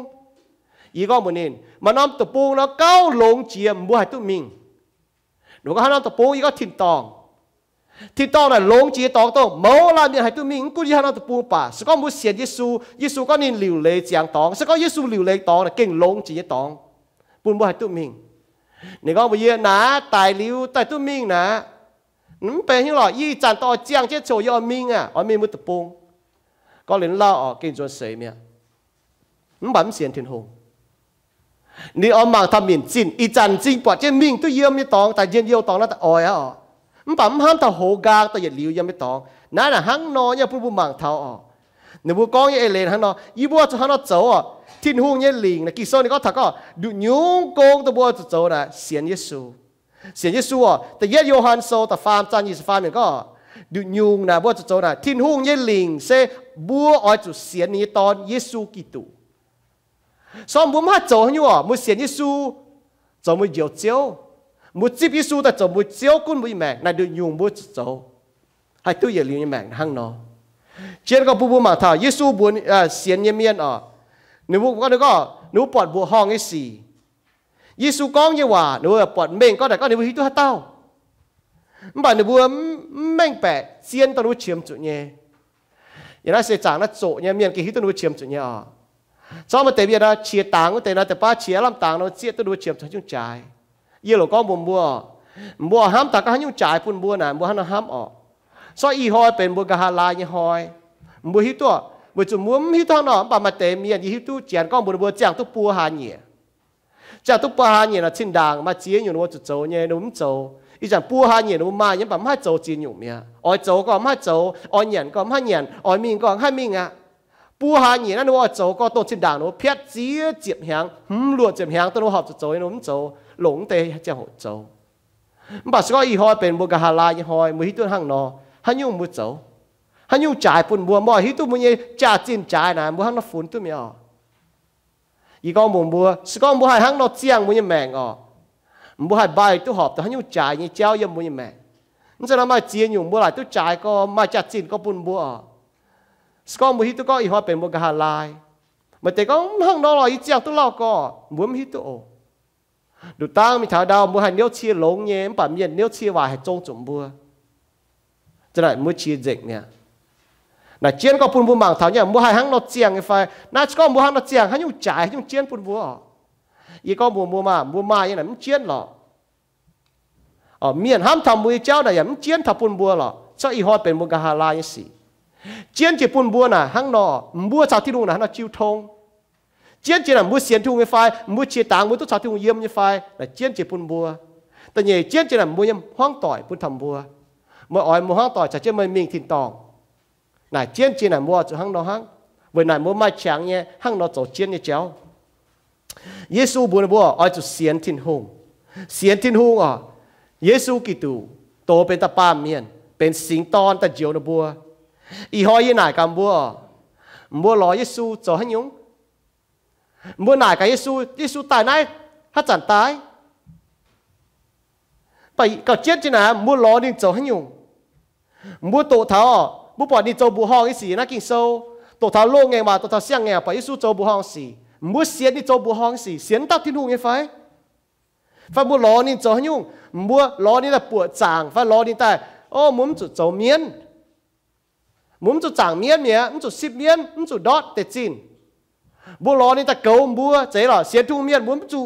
ยี่ก้องบนนี่มาน้ำตะปุงแล้วก้าวลงเจียมบัวให้ตุ้นมิงหนูก็หันน้ำตะปุงยี่ก็ถิ่นตองที่ตอนนั้นลงจีตอ้โตเมาลาเนี่ยให้ตัวมิงกูยี่ห้านาตปูป่าสก็มุเสียนยยสูยยสูก็นี่หลิวเลยจียงตองสก็ยิสูหลิวเลยตองน่ะเก่งลงจีตองปูนบ่ให้ตัวมิงนี่ก็บ่เยอะนะตายหลิวตายตัวมิงนะนั่นเป็นยังหงอยี่จันต่อเจียงเจ้าโชยอมิงอ่ะอมิงมุตปูงก็เลยเล่าออกกินจนเสียเมียนั่นบั่มเสียนถึงหงนี่ออมังทำหมิ่นจินอีจันจิงปวดเจ้ามิงตัวเยี่ยมนี่ตองแต่เย็นเยี่ยวตองแล้วแต่ออยอ่ะมปั๊มห้ามตาโหกากตาอย่าลิวยังไม่ตองนั่นน่ะหังนอย่าพูดบุมังเท้าอ๋อเนี่ยบุกองยี่เอเลนหังนอยี่บัวจะหังนอเจ้าอ๋อทิ้นหุ่งยี่ลิงนะกิโซนี่ก็ถักก็ดูยุ่งโกงตะบัวจะเจ้าน่ะเสียนเยซูเสียนเยซูอ๋อแต่เยโยฮันโซแต่ฟาร์มจานยี่สฟาร์มเนี่ยก็ดูยุ่งนะบัวจะเจ้าน่ะทิ้นหุ่งยี่ลิงเซบัวอ๋อจุดเสียนนี้ตอนเยซูกิตุสอมบุมฮัตเจ้าหังอยู่อ๋อมือเสียนเยซูเจ้ามือเดียวเจ้า một chiếc Giêsu ta cho một chiếu quân bị mạng này được dùng một chỗ hay tôi giờ liền mẹ hăng nó trên có bố bố mà thảo Giêsu buồn à xiên nhiên miên à nếu bố có được có nếu bọt bố hong cái gì Giêsu con như hòa nếu bọt mình có đại có nếu hít tôi hát tao mà nếu bố mình bẻ xiên tao nó chiếm chủ nhé giờ nó sẽ chẳng nó chỗ nhé miên cái hít tôi nó chiếm chủ nhé à cho mà tế biệt đó chia tàng của tế nó tế ba chia làm tàng nó chia tôi nó chiếm cho chúng trái ยี่ยลก้อ็บุ่บัว บัวห้ามตากหันยุ่งจ่ายปุ่นบัวน่ะบัวหันห้ามออก ซออีหอยเป็นบัวกะฮาลายหอยบัวฮิตัวบัวจุมุมฮิตัวหนอปามาเตมียนฮิตัวเจียนก้อ็บุญบัวจางตุปัวหาเนี่ยจางตุปัวหาเนี่ยนะชินดังมาเจียนอยู่นัวจุดโจเนี่ยนุ่มโจอีจังปัวหาเนี่ยนุ่มมาเนี่ยปามาโจจีนอยู่เมียอ๋อโจก็มาโจอ๋อเนยียนก็มาเนยียนออมีก็ให้มีอ่ะปูหาหนีนั่นว่าโจก็ต้นชินด่างนู้เพี้ยดเจี๊ยเจียบแหงหืมลวดเจียบแหงต้นหัวหอบจะโจยนู้มโจหลงเตะเจ้าเจ้าบัสก็อีหอยเป็นบุกฮาลายหอยมือฮิตุนหังนอฮันยุ่งมือเจ้าฮันยุ่งจ่ายปุ่นบัวมอฮิตุมือเยจ่าจินจ่ายนะมือหังนอฝุ่นตุ้มยออีกองบุบัวสกองบัวหังนอเจียงมือเยแมงอบุวหายใบตุหอบแต่ฮันยุ่งจ่ายยี่เจ้ายังมือเยแมงนั่นจะงำ่าเจียนอยู่บัวไหลตุจ่ายก็มาจ่าจินก็ปุ่นบัวสกองมือฮิตุก็อีหอยเป็นบุกฮาลายม่แต่ก็หังนอลอยเจียงตุเล่าก็มือมฮิตุโอดูตั้งมีถาดาวมือหันเนี้ยวเชียหลงเงี้ยป่ยมีเนี้ยวเชียว่าให้จงจมบัวจะได้มือเชียเจ็กเนี่ยน่ะเจียนก็ปุ่นบุมบางเท่าเนี่ยมือหันหังนอเจียงไไฟน่าก็มือหังนอเจียงหันยุ่งจ่ายหันยุ่งเจียนปุ่นบัวอีก็มือมือมาบัวมาอย่างนั้นมันเจียนหรออ๋อเมียนห้ามทำมือเจ้าได้ยังมันเจียนทับปุ่นบัวหรอเจ้าอีฮอดเป็นมุกฮาลายสิเจียนจีปุ่นบัวน่ะหังนอบัวชาวที่ลุงน่ะน่อจิวทง chiến chỉ là mua xiên thu người phai mua chia tàng mua tốt sao thu yếm như phai là chiến chỉ phun bùa tại nhỉ chiến chỉ là mua nhầm hoang tỏi phun thầm bùa mà ỏi mua hoang tỏi chả chơi mình mình thìn tòng này chiến chỉ là mua chỗ hăng đó hăng, với này mua mai tráng nhé hăng nó chỗ chiến như chéo Giêsu buồn bùa ỏi chỗ xiên thìn hùng xiên thìn hùng à Giêsu kỳ tù tổ bên ta ba miền bên sinh ton ta diều nó bùa ý hỏi như này cầm bùa bùa lo Giêsu cho hăng nhúng มื่อไหนกับเยซูเยซูตายไหนฮัจันตายไปก็เจ็ดจีนะมื่อล้อนี่เจ้าให้ยุ่งมื่อโตเท้ามื่อปอดนี่เจ้าบุห้องอีสีนะกินโซโตเท้าโลงไงมาโตเท้าเสียงไงไปเยซูเจ้าบุห้องสีมื่อเสียนี่เจ้าบุห้องสีเสียนตักที่นู่นไงไฟฟ้ามื่อล้อนี่เจ้าให้ยุ่งมื่อล้อนี่ละปวดจางฟ้าล้อนี่แต่โอ้มุมจุดเจ้าเมียนมุมจุดจางเมียนเมียมุมจุดสิบเมียนมุมจุดดอทเตจินบัวลอนี่ตะเกาบัวเจ๋หรอเสียจูเมียนบัวจุ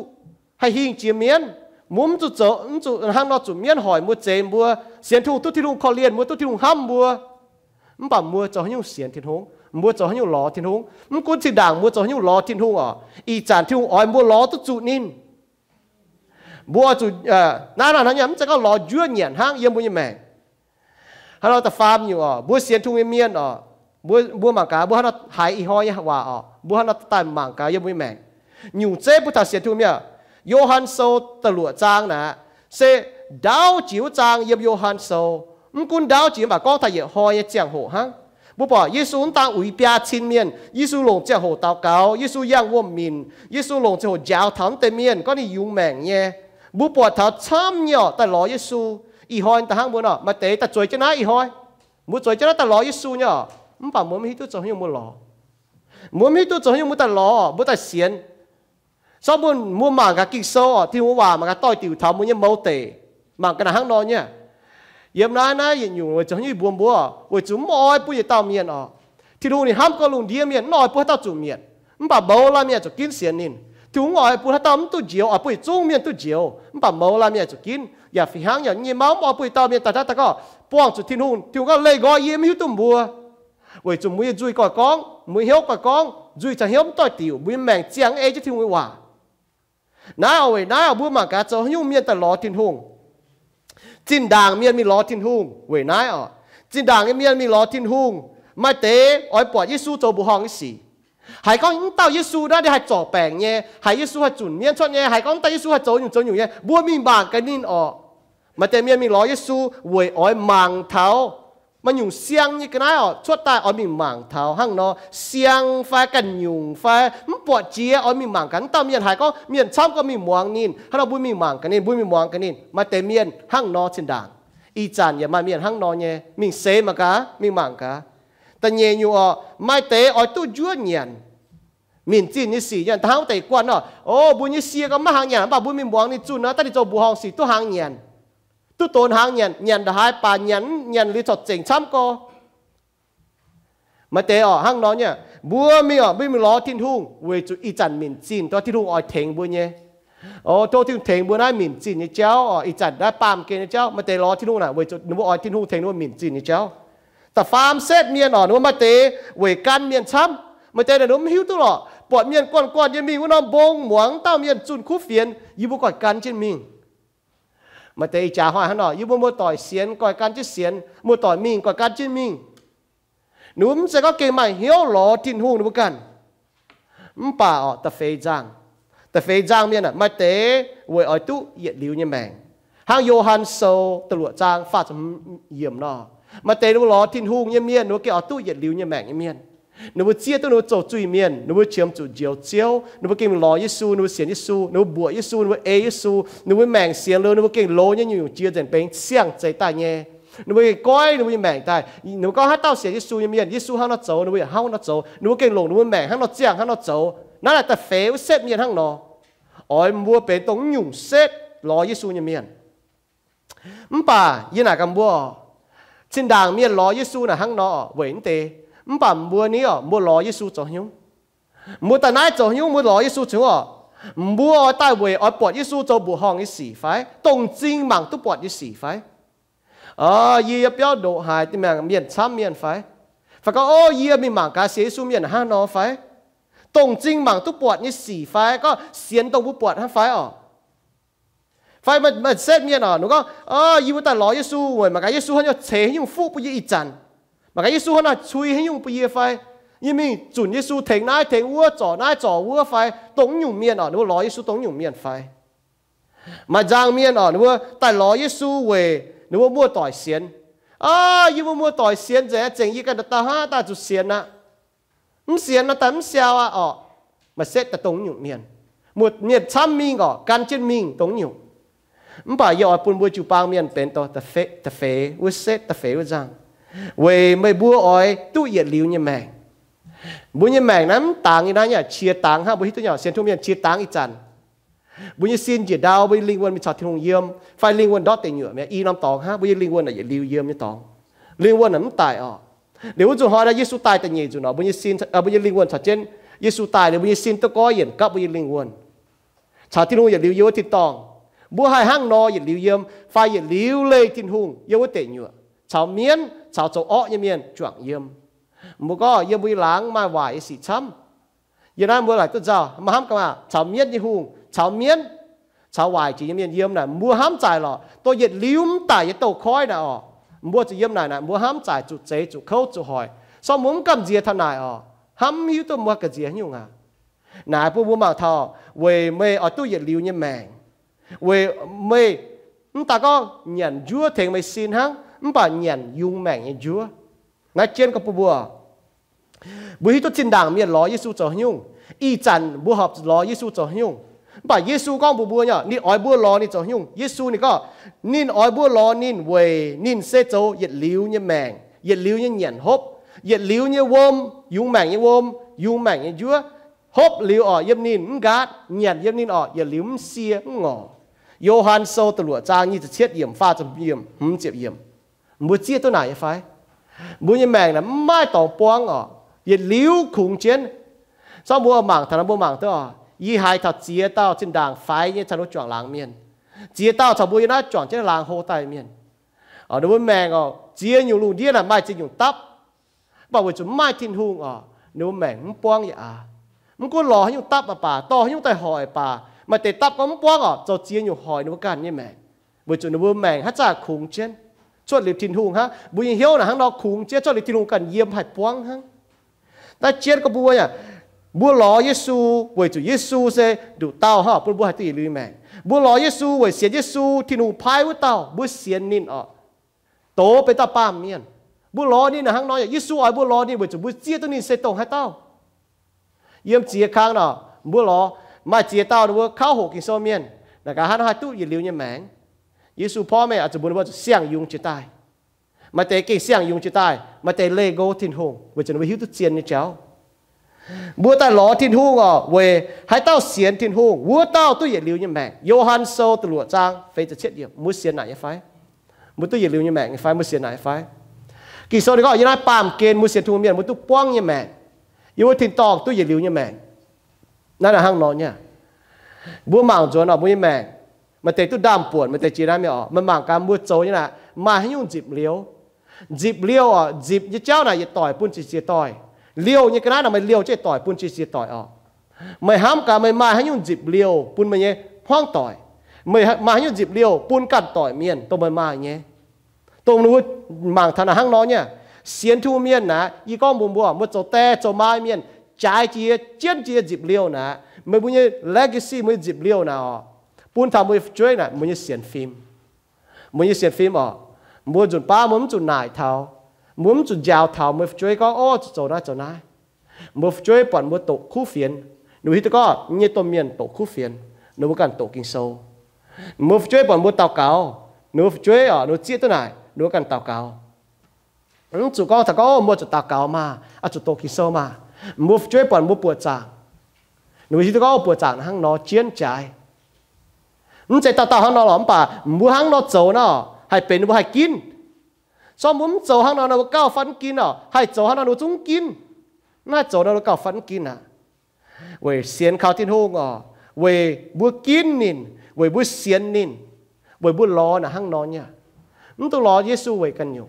ให้หิงเจียเมียนมุมจุเจอจุห้างนอจุเมียนหอยมัวเจมบัวเสียนทูตุที่ลุงคอเลียนมัวตุที่ลุงห้ามบัวมันป่ามัวจอให้ยูเสียนทิ้งหงมัวจอให้ยูหล่อทิ้งหงมันกุนสิด่างมัวจอให้ยูหล่อทิ้งหงอ๋ออีจานทิ้งหงอ้อยมัวหล่อตุจุนินบัวจุเอ่อนั่นน่ะนั่นยังมันจะก็หล่อยั่วเหยียนห้างเยี่ยมบุญยังแม่ฮัลโหลแต่ฟาร์มอยู่อ๋อบัวเสียนทุ่งเมียนอ๋อ bua bua mang cá bua hắn hai y hoi hòa ọ bua hắn tan mảng cá yếm mui mèn nhiều chế bút ta xiết thu mía Johan sâu tờ lụa trang nè sẽ đào chiếu trang yếm Johan sâu không quân đào chiếu mà con thầy hoi chẳng hộ ha bố bỏ Giêsu ta ủy bia chín miền Giêsu lồng chẳng hộ tao cáo Giêsu giang vô mình Giêsu lồng chẳng hộ giáo thắng tề miền con đi dùng mèn nhé bố bỏ thảo chăm nhỏ ta lo Giêsu y hoi ta hang bữa nọ mà tế ta chơi chân nó y hoi muốn chơi chân nó ta lo Giêsu nhỏ 唔把我们去都做用冇攞，我们去都做用冇得攞，冇得錢。所以冇冇嘛嘅技術哦，ที่我話嘛嘅對調頭冇嘢冇地，嘛嘅行路呢。ยามนั้นนะยังอยู่ว่าจะให้บวมบัวว่าจุ่มอ้อยปุ้ยเต้าเมียนออกที่รู้นี่ห้ามก็ลุงเดียเมียนน้อยปุ้ยเต้าจุ่มเมียนมันบ่เบาละเมียจะกินเสียนินถึงอ้อยปุ้ยเต้ามันตุเจียวอ้อยปุ้ยจุ่มเมียนตุเจียวมันบ่เบาละเมียจะกินอย่าฝีหางอย่าเงี้ยเมาอ้อยปุ้ยเต้าเมียนแต่ถ้าแต่ก็ป้องจุดที่นู่นถึงก็เลยก็เยี่ยมหิวตุ่มบัว chúng con, con, chẳng tội tiểu, chứ 为做每注意个讲，每晓个讲，注意就晓多条，每命将 A 就听会话。nào vậy nào bữa mà cả cho nhung miên ta lo tin hùng tin đàng miên mi lo tin hùng vậy nào tin đàng miên mi lo tin hùng mai tế ỏi bỏ Giêsu cho bù hong sĩ hãy con tao Giêsu đó để hãy trò bèn nhé hãy Giêsu hãy chuẩn miên cho nhé hãy con tao Giêsu hãy trò nhung trò nhung nhé bữa mi bảng cái nín ọ mà tế miên mi lo Giêsu vậy ỏi màng tháo mà nhung xiang như cái này ở chốt tai ở mình mảng thảo hăng nó xiang phải cần nhung phải bỏ chia ở mình mảng cắn tao miền hải có miền trong có mình muang nín hay là bùi mình mảng cái nín bùi mình muang cái nín mà tế miền hăng nó trên đảng y chản vậy mà miền hăng nó nhé mình xế mà cá mình mảng cá ta nhẹ nhu ở mai tế ở tu chúa nhàn mình chỉ như xì nhàn tháo tế quan nó ô bùi như xì có mà hàng nhàn bảo bùi mình muang đi chú nó ta đi cho bùi hàng xì tu hàng nhàn tu tôn hang nhận nhận đã hai bà nhận nhận lý thuật chỉnh chăm co mà tế ở hang nó nhá bùa mi ở bên mình lo thiên hung về chú y chăn mình chín tôi thiên hung ở thèn bùa nhé ô ờ, tôi thiên thèn bùa này mình chín như cháu ở y chăn đã pam kia như cháu mà tế lo thiên hung nào về chú nó ở thiên hung thèn nó mình chín như cháu ta farm set miền ở nó mà tế về căn miền chăm mà tế là nó hiu tu lọ bọn miền con con như mình nó bông muống tao miền chun khu phiền như bố gọi căn trên mình mà tây trả hoa hắn nói yêu mua mua tỏi xiên coi can chứ xiên mua tỏi mình coi can chứ mình núm sẽ có kề mà hiếu lò tin hùng nó cần bà ọ ta phê giang ta phê giang miên à mà tế với ở tu yết liu như mèng hàng yêu hàn sâu ta lụa giang phát yểm nó mà tế nó lò tin hùng như miên nó kêu ở tu yết liu như mèng như miên nếu mà chia tôi nếu mà tụi miền nếu mà chiếm chủ diều chiếu nếu mà kinh lo Giêsu nếu mà xiên Giêsu nếu mà bùa Giêsu nếu mà ê Giêsu nếu mà màng xiên lơ nếu mà kinh lo như nhiều chia dần bên xiang chạy tai nghe nếu mà coi nếu mà màng tai nếu có hát tao xiên Giêsu như miền Giêsu hăng nó 走 nếu mà hăng nó 走 nếu mà kinh lo nếu mà màng hăng nó giang hăng nó 走 nó là ta phế xếp miền hăng nó ôi mua bên tống nhung xếp lo Giêsu như miền mà bà yên là cầm bùa trên đàng miền lo Giêsu là hăng nó vậy tê มบัมบัวนี้อ๋อมัวรอยิสูจอยงมัวแต่นายจอยงมัวรอยิสูจงอ๋อมัวอ๋อได้เวอ๋อปวดยิสูจอบุหองยิสีไฟตรงจริงมังตุปวดยิสีไฟเออยี่เปียวโดหายที่แมงเมียนซ้ำเมียนไฟฟังก็โอ้ยี่มีมังกาเสียสูเมียนห้านอไฟตรงจริงมังตุปวดยิสีไฟก็เสียนตรงผู้ปวดห้าไฟอ๋อไฟมันมันเส้นเมียนน่ะหนูก็อ๋อยิวแต่รอเยซูเหมือนมากับเยซูเขาจะเฉยยิ่งฟุบไปยี่งอีจัน mà cái Giêsu là chui hình dung bây giờ phải nhưng mình chuẩn Giêsu thành nai thành ua trò nai trò ua phải tống nhung miên ở nó lo Giêsu tống nhung miên phải mà giang miên ở nó tại lo Giêsu về nó mua tỏi xiên à nhưng mua tỏi xiên dễ chỉnh như cái ta ha ta chụp xiên à không xiên nó tấm sao à ờ mà xét là tống nhung miên một miệt trăm miên ở căn trên miên tổng nhung không phải giờ ปุ่นบัวจูปางเมียนเป็นตัวแต่เฟแต่เฟวุ้เซตแต่เฟวุ้จัง vì mấy bố ơi tu yết liu như mèn bố như mèn nắm tàng như đó nhỉ chia tàng ha bố hít tu nhỏ xem thu miệng chia tàng ít chăn bố như xin chỉ đau bố linh quân mình chọt thiên hùng yếm phải linh quân đó tiền nhựa mẹ y năm tòng ha bố như linh quân là yết liu yếm như tòng linh quân nắm tài ọ nếu chúng họ ra Giêsu tài tại nhị chúng nó bố như xin à ờ, bố như linh quân chọt trên Giêsu tài nếu bố như xin tôi có yết cấp bố như linh quân chọt thiên hùng yết liu yếm thì tòng bố hai hang no yết liu yếm phải yết liu lê thiên hùng yếm tệ nhựa ชาวเมียนชาวโจอ้อยเมียนจวงเยี่ยมมุก็เยี่ยมวิหลังมาไหวสีช้ำยันนั้นเมื่อไหร่ก็เจ้ามาห้ามกันมาชาวเมียนยี่หงชาวเมียนชาวไหวจีเมียนเยี่ยมน่ะมัวห้ามใจหรอตัวเย็ดลิ้มตายยัดโตคอยน่ะอ๋อมัวจะเยี่ยมน่ะน่ะมัวห้ามใจจุดเจจุดเข้าจุดหอยสมุนกับเจียทนายอ๋อห้ามยิ้วตัวมัวกับเจียยุ่งอ่ะนายผู้บัวมาทอเวเมอ๋อตัวเย็ดลิ้วเนี่ยแมงเวเมแต่ก็หยันยั่วเทงไม่ซีนฮัง bà nhận dung mẹ như chúa na chen có bùa bùi to tin đàng miền ló Giêsu cho nhung y chăn bu hợp ló Giêsu cho nhung bà Giêsu con bùa bùa nhở ni ói bùa ló ni cho nhung Giêsu ni có nín ói bùa ló nín về nín xe châu yết liu như mẹ yết liu như nhận hốp yết liu như wôm dung mẹ như wôm dung mẹ như chúa hốp liu ở yếm nín gạt nhận yếm nín ở yết liu xia ngỏ Yohan sâu từ lụa trang như chết yểm pha trong yểm hứng chịu yểm mua chia tôi nãy phải mua như mèn là mai tổ quang ở, ye liu khủng chiến sau mua mảng thằng mua mảng tôi à y hai thật chia tao trên đàng phái như thằng nó chọn làng miền chia tao thằng mua như nó chọn trên làng hồ tài miền ở đâu mèn ở, chia nhiều luôn đi là mai chỉ nhiều tấp bảo vệ chúng mai thiên hung ở, nếu mèn quang vậy à mình cứ lo hay tấp à bà to hay tài hỏi bà mà để tấp có quang à cho chia nhiều hỏi nó cái như mèn bởi chúng nó mèn hết ra khủng chiến จดลิทินหุงฮะบุญเฮียวนะฮังเราคุงเจ้าจดลิทินหุงกันเยี่ยมหัดปวงฮังแต่เจียนก็บัวเนี่ยบัวหล่อเยซูไว้จุเยซูเซดูเต้าฮะปุ่นบัวให้ตีลืมแมงบัวหล่อเยซูไว้เสียเยซูทินหนงพายว่าเต้าบัวเสียนนินอ่ะโตไปตาป้ามเมียนบัวหล่อนี่นะฮังน้อยเยซูอ๋อบัวหล่อนี่ไว้จุบัวเจี๊ยตัวนี้เซตงให้เต้าเยี่ยมเจี๊ยค้างเนาะบัวหล่อมาเจี๊ยเต้าด้วยเข้าหกกินโซเมียนนะกะฮันฮาตู้ยืนเลี้ยวเนี่ยแมง耶稣พ่อแม่อาจจะบุญว่าจะเสี่ยงยุงจะตายมาแต่กี่เสี่ยงยุงจะตายมาแต่เลโกทิ้นหงเวจันวิหิวตุเซียนนี่เจ้าบัวตาหลอทิ้นหงอ่ะเวให้เต้าเสียนทิ้นหงวัวเต้าตุยเหลียวยังแมงโยฮันโซตลัวจางเฟจะเช็ดเดียวมุเสียนไหนยังไฟมุตุยเหลียวยังแมงยังไฟมุเสียนไหนไฟกี่โซนี่ก็ยังไงปามเกณฑ์มุเสียนทุ่งเมียนมุตุป้องยังแมงยูทิ้นตอกตุยเหลียวยังแมงนั่นแหละห้างนอนเนี่ยบัวหมางจวนอ่ะมุยังแมง mà thầy tu đam buồn mà thầy chỉ ra mi ở mà mảng cá mua trâu như là mà hay nhung dịp liếu dịp liêu ở dịp như cháu này tỏi phun chỉ chỉ tỏi liêu như cái này là mày liêu chơi tỏi phun chỉ chỉ tỏi ở mày ham cả mày mà hay nhung dịp liêu phun mày nhé hoang tỏi mày mà hay nhung dịp liêu phun cắt tỏi miền tôi mày mà nhé tôi nuôi mảng thằng hang nó nhé xiên thu miền nè y con bùm bùa một chỗ te chỗ mai miền trái chia chiến chia dịp liêu nè mày bây giờ legacy mới dịp liêu nào ปุ่นทำมือช่วยน่ะมันจะเสียนฟิล์มมันจะเสียนฟิล์มอ่ะมันจุดป้ามันจุดหน่ายเท้ามันจุดยาวเท้ามือช่วยก็โอ้จุดโจนะโจนะมือช่วยปอนมือตกคู่เฟียนหนูที่ก็เนี่ยตัวเมียนตกคู่เฟียนหนูกันตกกินโซมือช่วยปอนมือเต่าเก่าหนูช่วยอ่ะหนูเจี๊ยตัวไหนหนูกันเต่าเก่าจุดก็ถ้าก็มือจุดเต่าเก่ามาอ่ะจุดตกกินโซมามือช่วยปอนมือปวดจางหนูที่ก็ปวดจางห้างนอเจียนใจมจะต่อต่อห้องนอนหลอมป่าม่ห้างนอนโจเนาะให้เป็นว่าให้กิน สมมุติโจห้างนอนเราก้าฟันกินเนาะให้โจห้างนอนเราจุ้งกินน่าโจเราก้าฟันกินอ่ะเวเสียนข้าวที่ห้องอ่ะเวบุกินนินเวบุเสียนนินเวบุรอนะห้างนอนเนี่ยมันต้องรอเยซูเวกันอยู่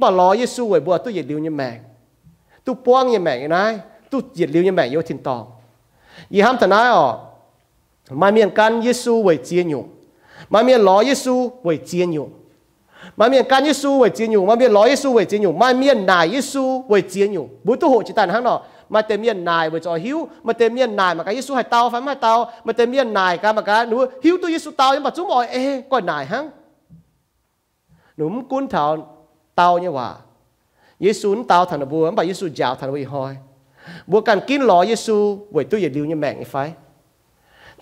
บ่รอเยซูเวบัวตู้เยดลียวยังแมงตู้ป้วงยัง่ยแมงนะตู้เยียดลียวงนี่ยแมงโยทินตองยี่ห้ามทนายอ่ะ mà miền can Giêsu với chia nhụ, mà miền lo Giêsu với chia nhụ, mà miền can Giêsu với chia nhụ, mà miền lo Giêsu với chia nhụ, mà miền nài Giêsu với chia nhụ, bữa tu hộ chỉ tàn hăng nọ mà tên miền nài với cho hiếu mà tên miền nài mà cái Giêsu hay tao phải mà tao mà tên miền nài cả mà cái nữa hiếu tu Giêsu tao nhưng mà chúng mọi ê coi nài hăng? núm cuốn thảo tao như hòa, Giêsu tao thằng nó vua mà Giêsu giáo thằng nó bị hoi bữa càng kín lo Giêsu với tôi giờ điều như mẹ phải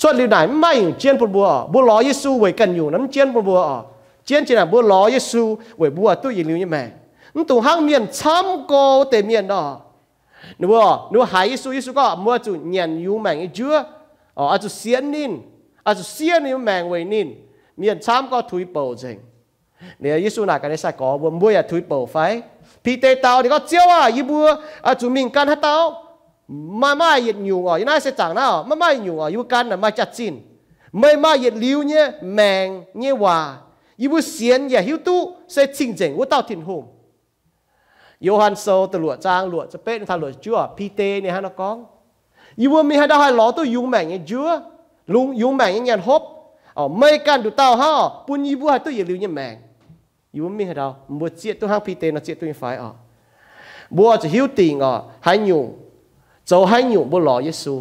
ส่วนลิวไหนไม่เจียนปนบัวบัวล้อเยซูไว้กันอยู่น้ำเจียนปนบัวเจียนจีน่ะบัวล้อเยซูไว้บัวตู้ยิงลิวยี่แม่นั่นตัวห้างเมียนช้ำโกเตเมียนดอนัวนัวหายเยซูเยซูก็มัวจุเนียนยูแมงอีเจืออ๋ออาจจะเสียนนินอาจจะเสียนนิวแมงไว้นินเมียนช้ำก็ถุยเป่าจริงเนี่ยเยซูน่ะกันในสายก่อบัวมัวอย่าถุยเป่าไฟพี่เตเตาเดี๋ยวก็เจียวอ่ะยี่บัวอาจจะมิงกันฮะเตา mà mai yết nhiều ở nãy sẽ chẳng nào mà mai nhiều ở yêu can là mai chặt xin mai mà yết liu nhé mèn nhé hòa yêu xiên và hiếu tu sẽ chinh chỉnh của tao thiên hùng yêu han sâu từ lụa trang lụa sẽ bết thà lụa chúa pi tê này ha nó con yêu mi hai đau hai lỗ, tôi dùng mèn nhé chúa lung dùng mèn nhé nhàn hốp ở mấy can đủ tao ha bún yêu hai tôi yết liu nhé mèn yêu mi hai đau một chiếc tôi hang pi tê nó chiếc tôi phải ở bùa chỉ hiu tình ở hai nhung จะให้อยู่บนหล่อเยซู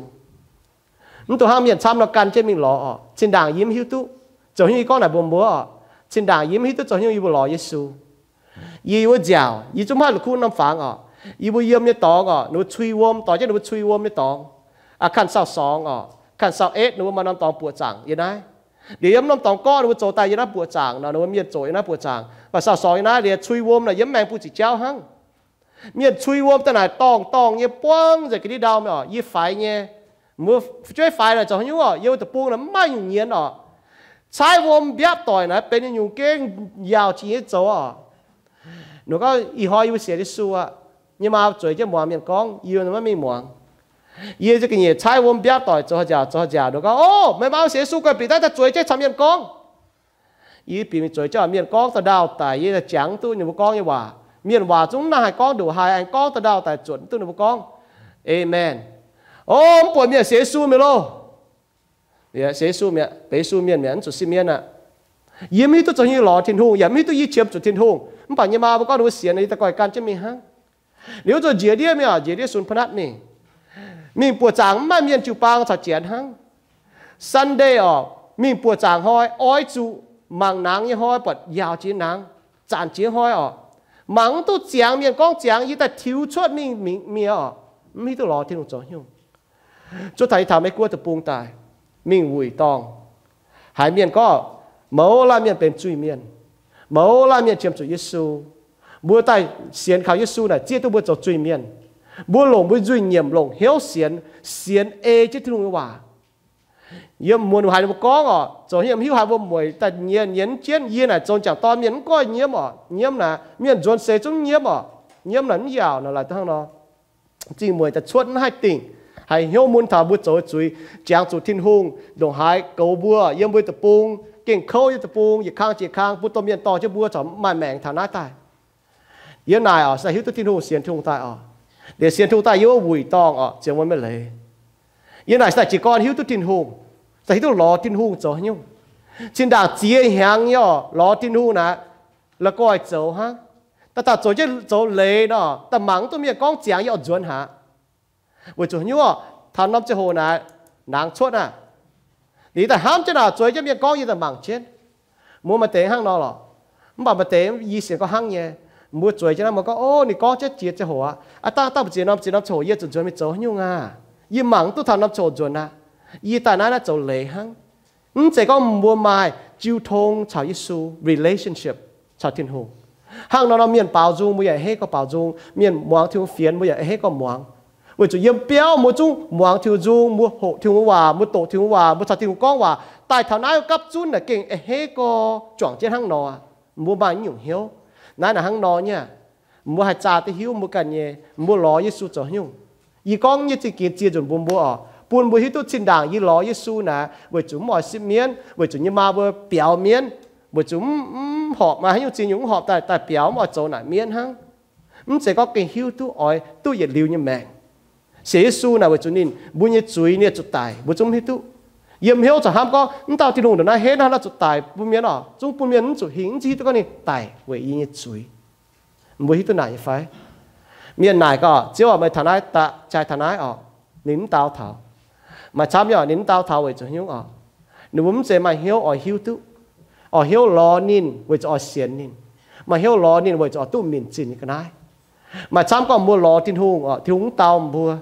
นตัวห้ามยันช้ำลักการเจ้ามีหล่อจินด่างยิ้มหิวตุจะให้ยี่ก้อนไหนบ่มบ่จินด่างยิ้มหิวตุจะให้อยู่บนหล่อเยซูยี่วัวเจ้ายี่จุ่มพัดลูกคุณน้ำฟางอ๋อยี่บุยมี่ตองอ๋อหนูชุยวอมต่อจ้าหนูชุยวอมนี่ตองอ่ะขันเสาสองอ๋อขันเสาเอ็ดหนูมานำตองปวดจังยี่นไงเดี๋ยวยิ้มน้ำตองก้อนหนูโจตายยี่น้ำปวดจังนะหนูมีโจยิ้มน้ำปวดจังว่าเสาสองยังางเดี๋ยวชุยวอมนะยิ้มแมงปูจิเจ้าหั่ง miệt chui wom tên này tòng tòng như quăng giờ cái đi đau mà như phải nhé mưa chơi phải là cho như ở yêu tập buông là mai nhung nhiên ở à. trái wom biết tỏi này bên như kinh giàu chỉ hết chỗ ở à. nó có y hỏi yêu sẽ đi su à nhưng mà 嘴就磨面讲 yêu 那么没磨伊这个嘢菜碗表袋做下做下，就讲哦，咪猫写书佢俾得只嘴即上面讲，伊边嘴即上面讲就到底，伊就讲都你冇讲嘅话。miền hòa chúng na hai con đủ hai anh con ta đào tại chuẩn tương đối đồng con amen ôm bồi miệng xế su miệng lô miệng xế su miệng bế su miệng miệng chủ xin miệng ạ yếm hít tôi cho như lò thiên hùng yếm hít tôi y chiếm chủ thiên hùng không phải như mà bà con đối xiên này ta gọi can chứ mình ha nếu tôi dễ đi miệng dễ đi xuống phân hát mình mình bùa trắng mà miền chịu bang thật chén ha Sunday ở mình bùa trắng hoi ói chủ mang nắng như hoi bật yào chiến nắng chán chiến hoi ở 忙都讲面，光讲伊，但跳出那面面哦，没得老天弄作响。做台谈没过就崩台，面毁掉。海面哥，某拉面变追面，某拉面接住耶稣，不呆，献靠耶稣呢，接都不走追面，不拢不追，念拢，好献献 A，接天龙威瓦。yếm muốn hai một có ngọ rồi yếm hiểu hai vô mùi tất nhiên yến chiến yến này trôn chẳng to miễn coi nhiễm ọ nhiễm là miễn trôn xe chúng nhiễm ọ nhiễm là nhiều nó là thằng nó chỉ mùi ta chuột hai tỉnh hay hiểu muốn thả bút rồi chui chẳng chủ thiên hung đồng hải cầu bùa yếm bùi tập bung kinh khâu yếm tập bung yếm khang chỉ khang bút tôm miễn to chứ bùa chấm mài mèn thả nát tai yếm này ọ sẽ hiu tu thiên hung xiên thiên tai ọ để xiên thiên tai yếu bùi tòng ọ chỉ muốn mới lấy yếm này sẽ chỉ con hiu tu thiên hung จะให้ตัวรอทิ้นหูโจให้ยุ่งจินดาเจียแหงย่อรอทิ้นหูนะแล้วก็ไอ้โจฮะแต่ตาโจจะโจเลยเนาะแต่หมังตัวเมียก้องเจียงย่อจวนหาว่าจวนยุ่งทำน้ำจะโหนะนางชดนะดีแต่ห้ามจะหนาจวยจะเมียก้องยี่แต่หมังเช่นมัวมาเตะห้างนอหรอมันบอกมาเตะยี่สิบก็ห้างเงี้ยมัวจวยจะนั่นมันก็โอ้นี่ก้องจะเจียจะหัวอ่ะตาตาเจียน้ำเจียน้ำโฉเยี่ยจนจวนไม่โจให้ยุ่งอ่ะยี่หมังตัวทำน้ำโฉจวนนะ hăng, chiu 伊但係咧就離鄉。咁這個唔會賣，照通查一數 relationship hùng. Hăng nó nó miền bảo dung bây giờ hết có bảo dung miền muang thiếu phiền bây giờ hết có muang với chủ yếm béo mua chung muang thiếu dung mua hộ thiếu hòa mua tổ thiếu hòa mua sao thiếu con hòa tại thảo nào cấp chun là kinh hết có chọn chết hăng nó mua bán nhung hiếu nãy là hăng nó nha mua hai trà thì hiếu mua cả nhẹ mua lo như su cho nhung y con như chỉ kia chia chuẩn buôn bùa buôn bùi hít tu chín đảng như lo Giêsu nè với chúng mọi xin miên với chúng như ma với béo miên với chúng họp mà hay như chỉ những họp tại tại béo mà chỗ nà miên hăng um sẽ có cái hiu tu ỏi tu nhiệt liu như mẹ Giêsu nà với chúng nín bùi như chuối nè chụt tài với chúng hít tu yếm hiu cho ham có um tao thì lùng được na hết na là chụt tài buôn miên à chúng buôn miên chụt hiến chi tu có nè tài với y như chuối bùi hít tu này phải miên này có chỉ mà mấy thằng này ta chạy thằng ấy ở à? nín tao thảo mà chăm nhỏ nín tao thao với cho hiếu ở nếu muốn sẽ mà hiếu ở hiếu tu ở hiếu lo nín với cho xiên nín mà hiếu lo nín với cho tu mình chín cái này mà chăm còn mua lo tin hùng à thiếu tao mua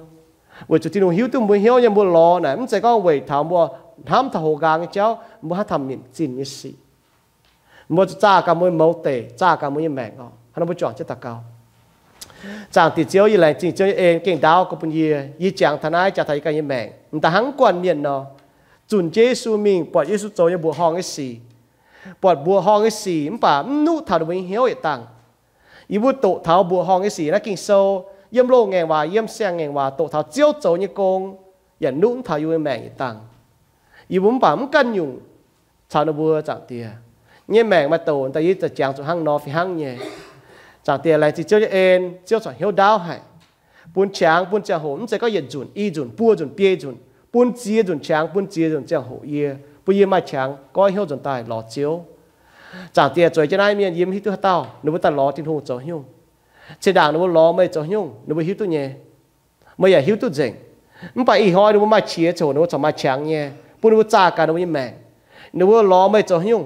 với cho tin hùng hiếu tu mua hiếu nhưng mua lo này muốn sẽ có với thao mua tham thao gang cái cháu mua tham mình chín cái gì mua cho cha cả mua mẫu tệ cha cả mua như mẹ ngon hắn không chọn cho ta cao chẳng thì chiếu như là chỉ chơi em kinh đau có bao nhiêu như chẳng thằng ai chẳng thấy cái gì mẹ người ta hăng quan niệm nó chuẩn su mình bỏ Giêsu cho như bùa hong cái gì bỏ bùa hong cái gì mà bà nụ thảo được hiểu ở tàng ý bùa thảo bùa hong cái gì nó kinh sâu yếm lô ngàn hòa yếm xe ngàn hòa tổ thảo chiếu cho như con và dạ, nụ thảo yêu mẹ ở tàng ý bùa bà không cần thảo nó bùa chẳng như mẹ mà tổ người ta ý จะจังสุหังนอฟิหังเนี่ย chẳng tiền lại chỉ cho em cho chẳng hiểu đau hại, buôn chàng buôn chàng hổ, cũng sẽ có hiện chuẩn y chuẩn bua chuẩn bia chuẩn buôn chia chuẩn chàng buôn chia chuẩn chàng hổ y buôn y mai chàng có hiểu chuẩn tài lò chiếu chẳng tiền rồi cho ai miền yếm hít tôi tao nếu mà ta lò tin hồ cho hiểu trên đảng nếu mà lò mới cho hiểu nếu mà hít tôi nhé mới là hít tôi dành không phải y hoi nếu mà chia chỗ nếu mà chẳng mai chàng nhé buôn nếu mà cả cả nếu mà mẹ nếu mà lò mới cho hiểu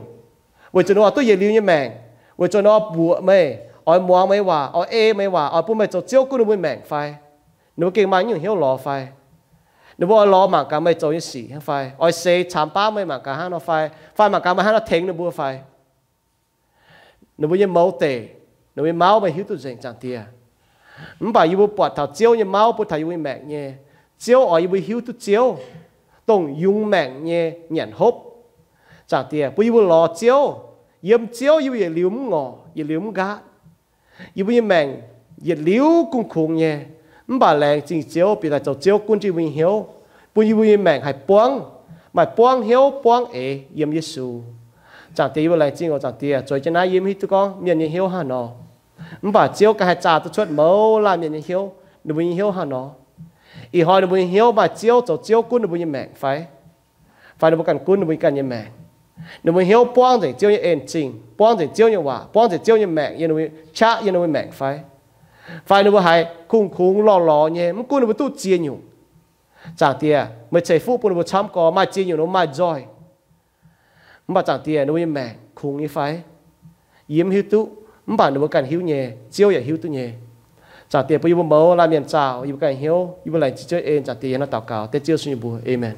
vậy cho nó tôi dễ liu như mẹ vậy cho nó bùa mẹ ai mua mấy hòa ai ê mấy hòa ai bố mày cho chiếu cũng muốn mèn phai nếu kinh mà những hiểu lo phai nếu mà lo mà cả mày cho những gì phai ai xe chạm ba mấy mà cả hắn nó phai phai mà cả mày hắn nó thèn nó bua phai nếu mà như máu tệ nếu mà máu mày hiểu tụi dành chẳng tiền mình bảo yêu bọt thảo chiếu như máu bọt thảo yêu mèn nhé chiếu ai yêu hiểu tụi chiếu tổng dùng mèn nhé nhận hốp chẳng tiền bùi yêu lo chiếu yếm chiếu yêu yêu liếm ngọ yêu liếm gạt 因为命也流共空耶，唔把人真少，别来就少管住运晓，不因为命系帮，咪帮晓帮诶，严耶稣。จากตีว่าอะไรจริงว่าจากตีอ่ะจอยจะน่ายิ้มให้ทุกคนเมียนยังเหี้ยวหันอมันป่าเจียวกายจ่าตัวชดเมาลาเมียนยังเหี้ยวหนูยังเหี้ยวหันออีหอยหนูยังเหี้ยวมาเจียวจะเจียวกุ้นหนูยังแมงไฟไฟหนูกันกุ้นหนูกันยังแมงนึ่งวันเหี้ยป้อนจะเจี่ยเอ็นจริงป้อนจะเจี่ยว่าป้อนจะเจี่ยแมงยังนึ่งช้ายังนึ่งแมงไฟไฟนึ่งวันให้คุ้งคุ้งหล่อหล่อเนี่ยมันกูนึ่งวันตู้เจียวอยู่จางเตี้ยไม่ใช่ฟู้ปุ่นนึ่งวันช้ำก่อมาเจียวอยู่นู้นมาจอยมาจางเตี้ยนึ่งวันแมงคุ้งนี่ไฟยิ้มหิวตู้มันบ้านนึ่งวันกันหิวเนี่ยเจ้าอยากหิวตู้เนี่ยจางเตี้ยไปอยู่บนเบาลาเมียนเจ้าอยู่บนกันหิวอยู่บนแหล่งเจ้าเอ็นจางเตี้ยนั่งต่อเก่าแต่เจ้าสุญญ์บุ๋อเอเมน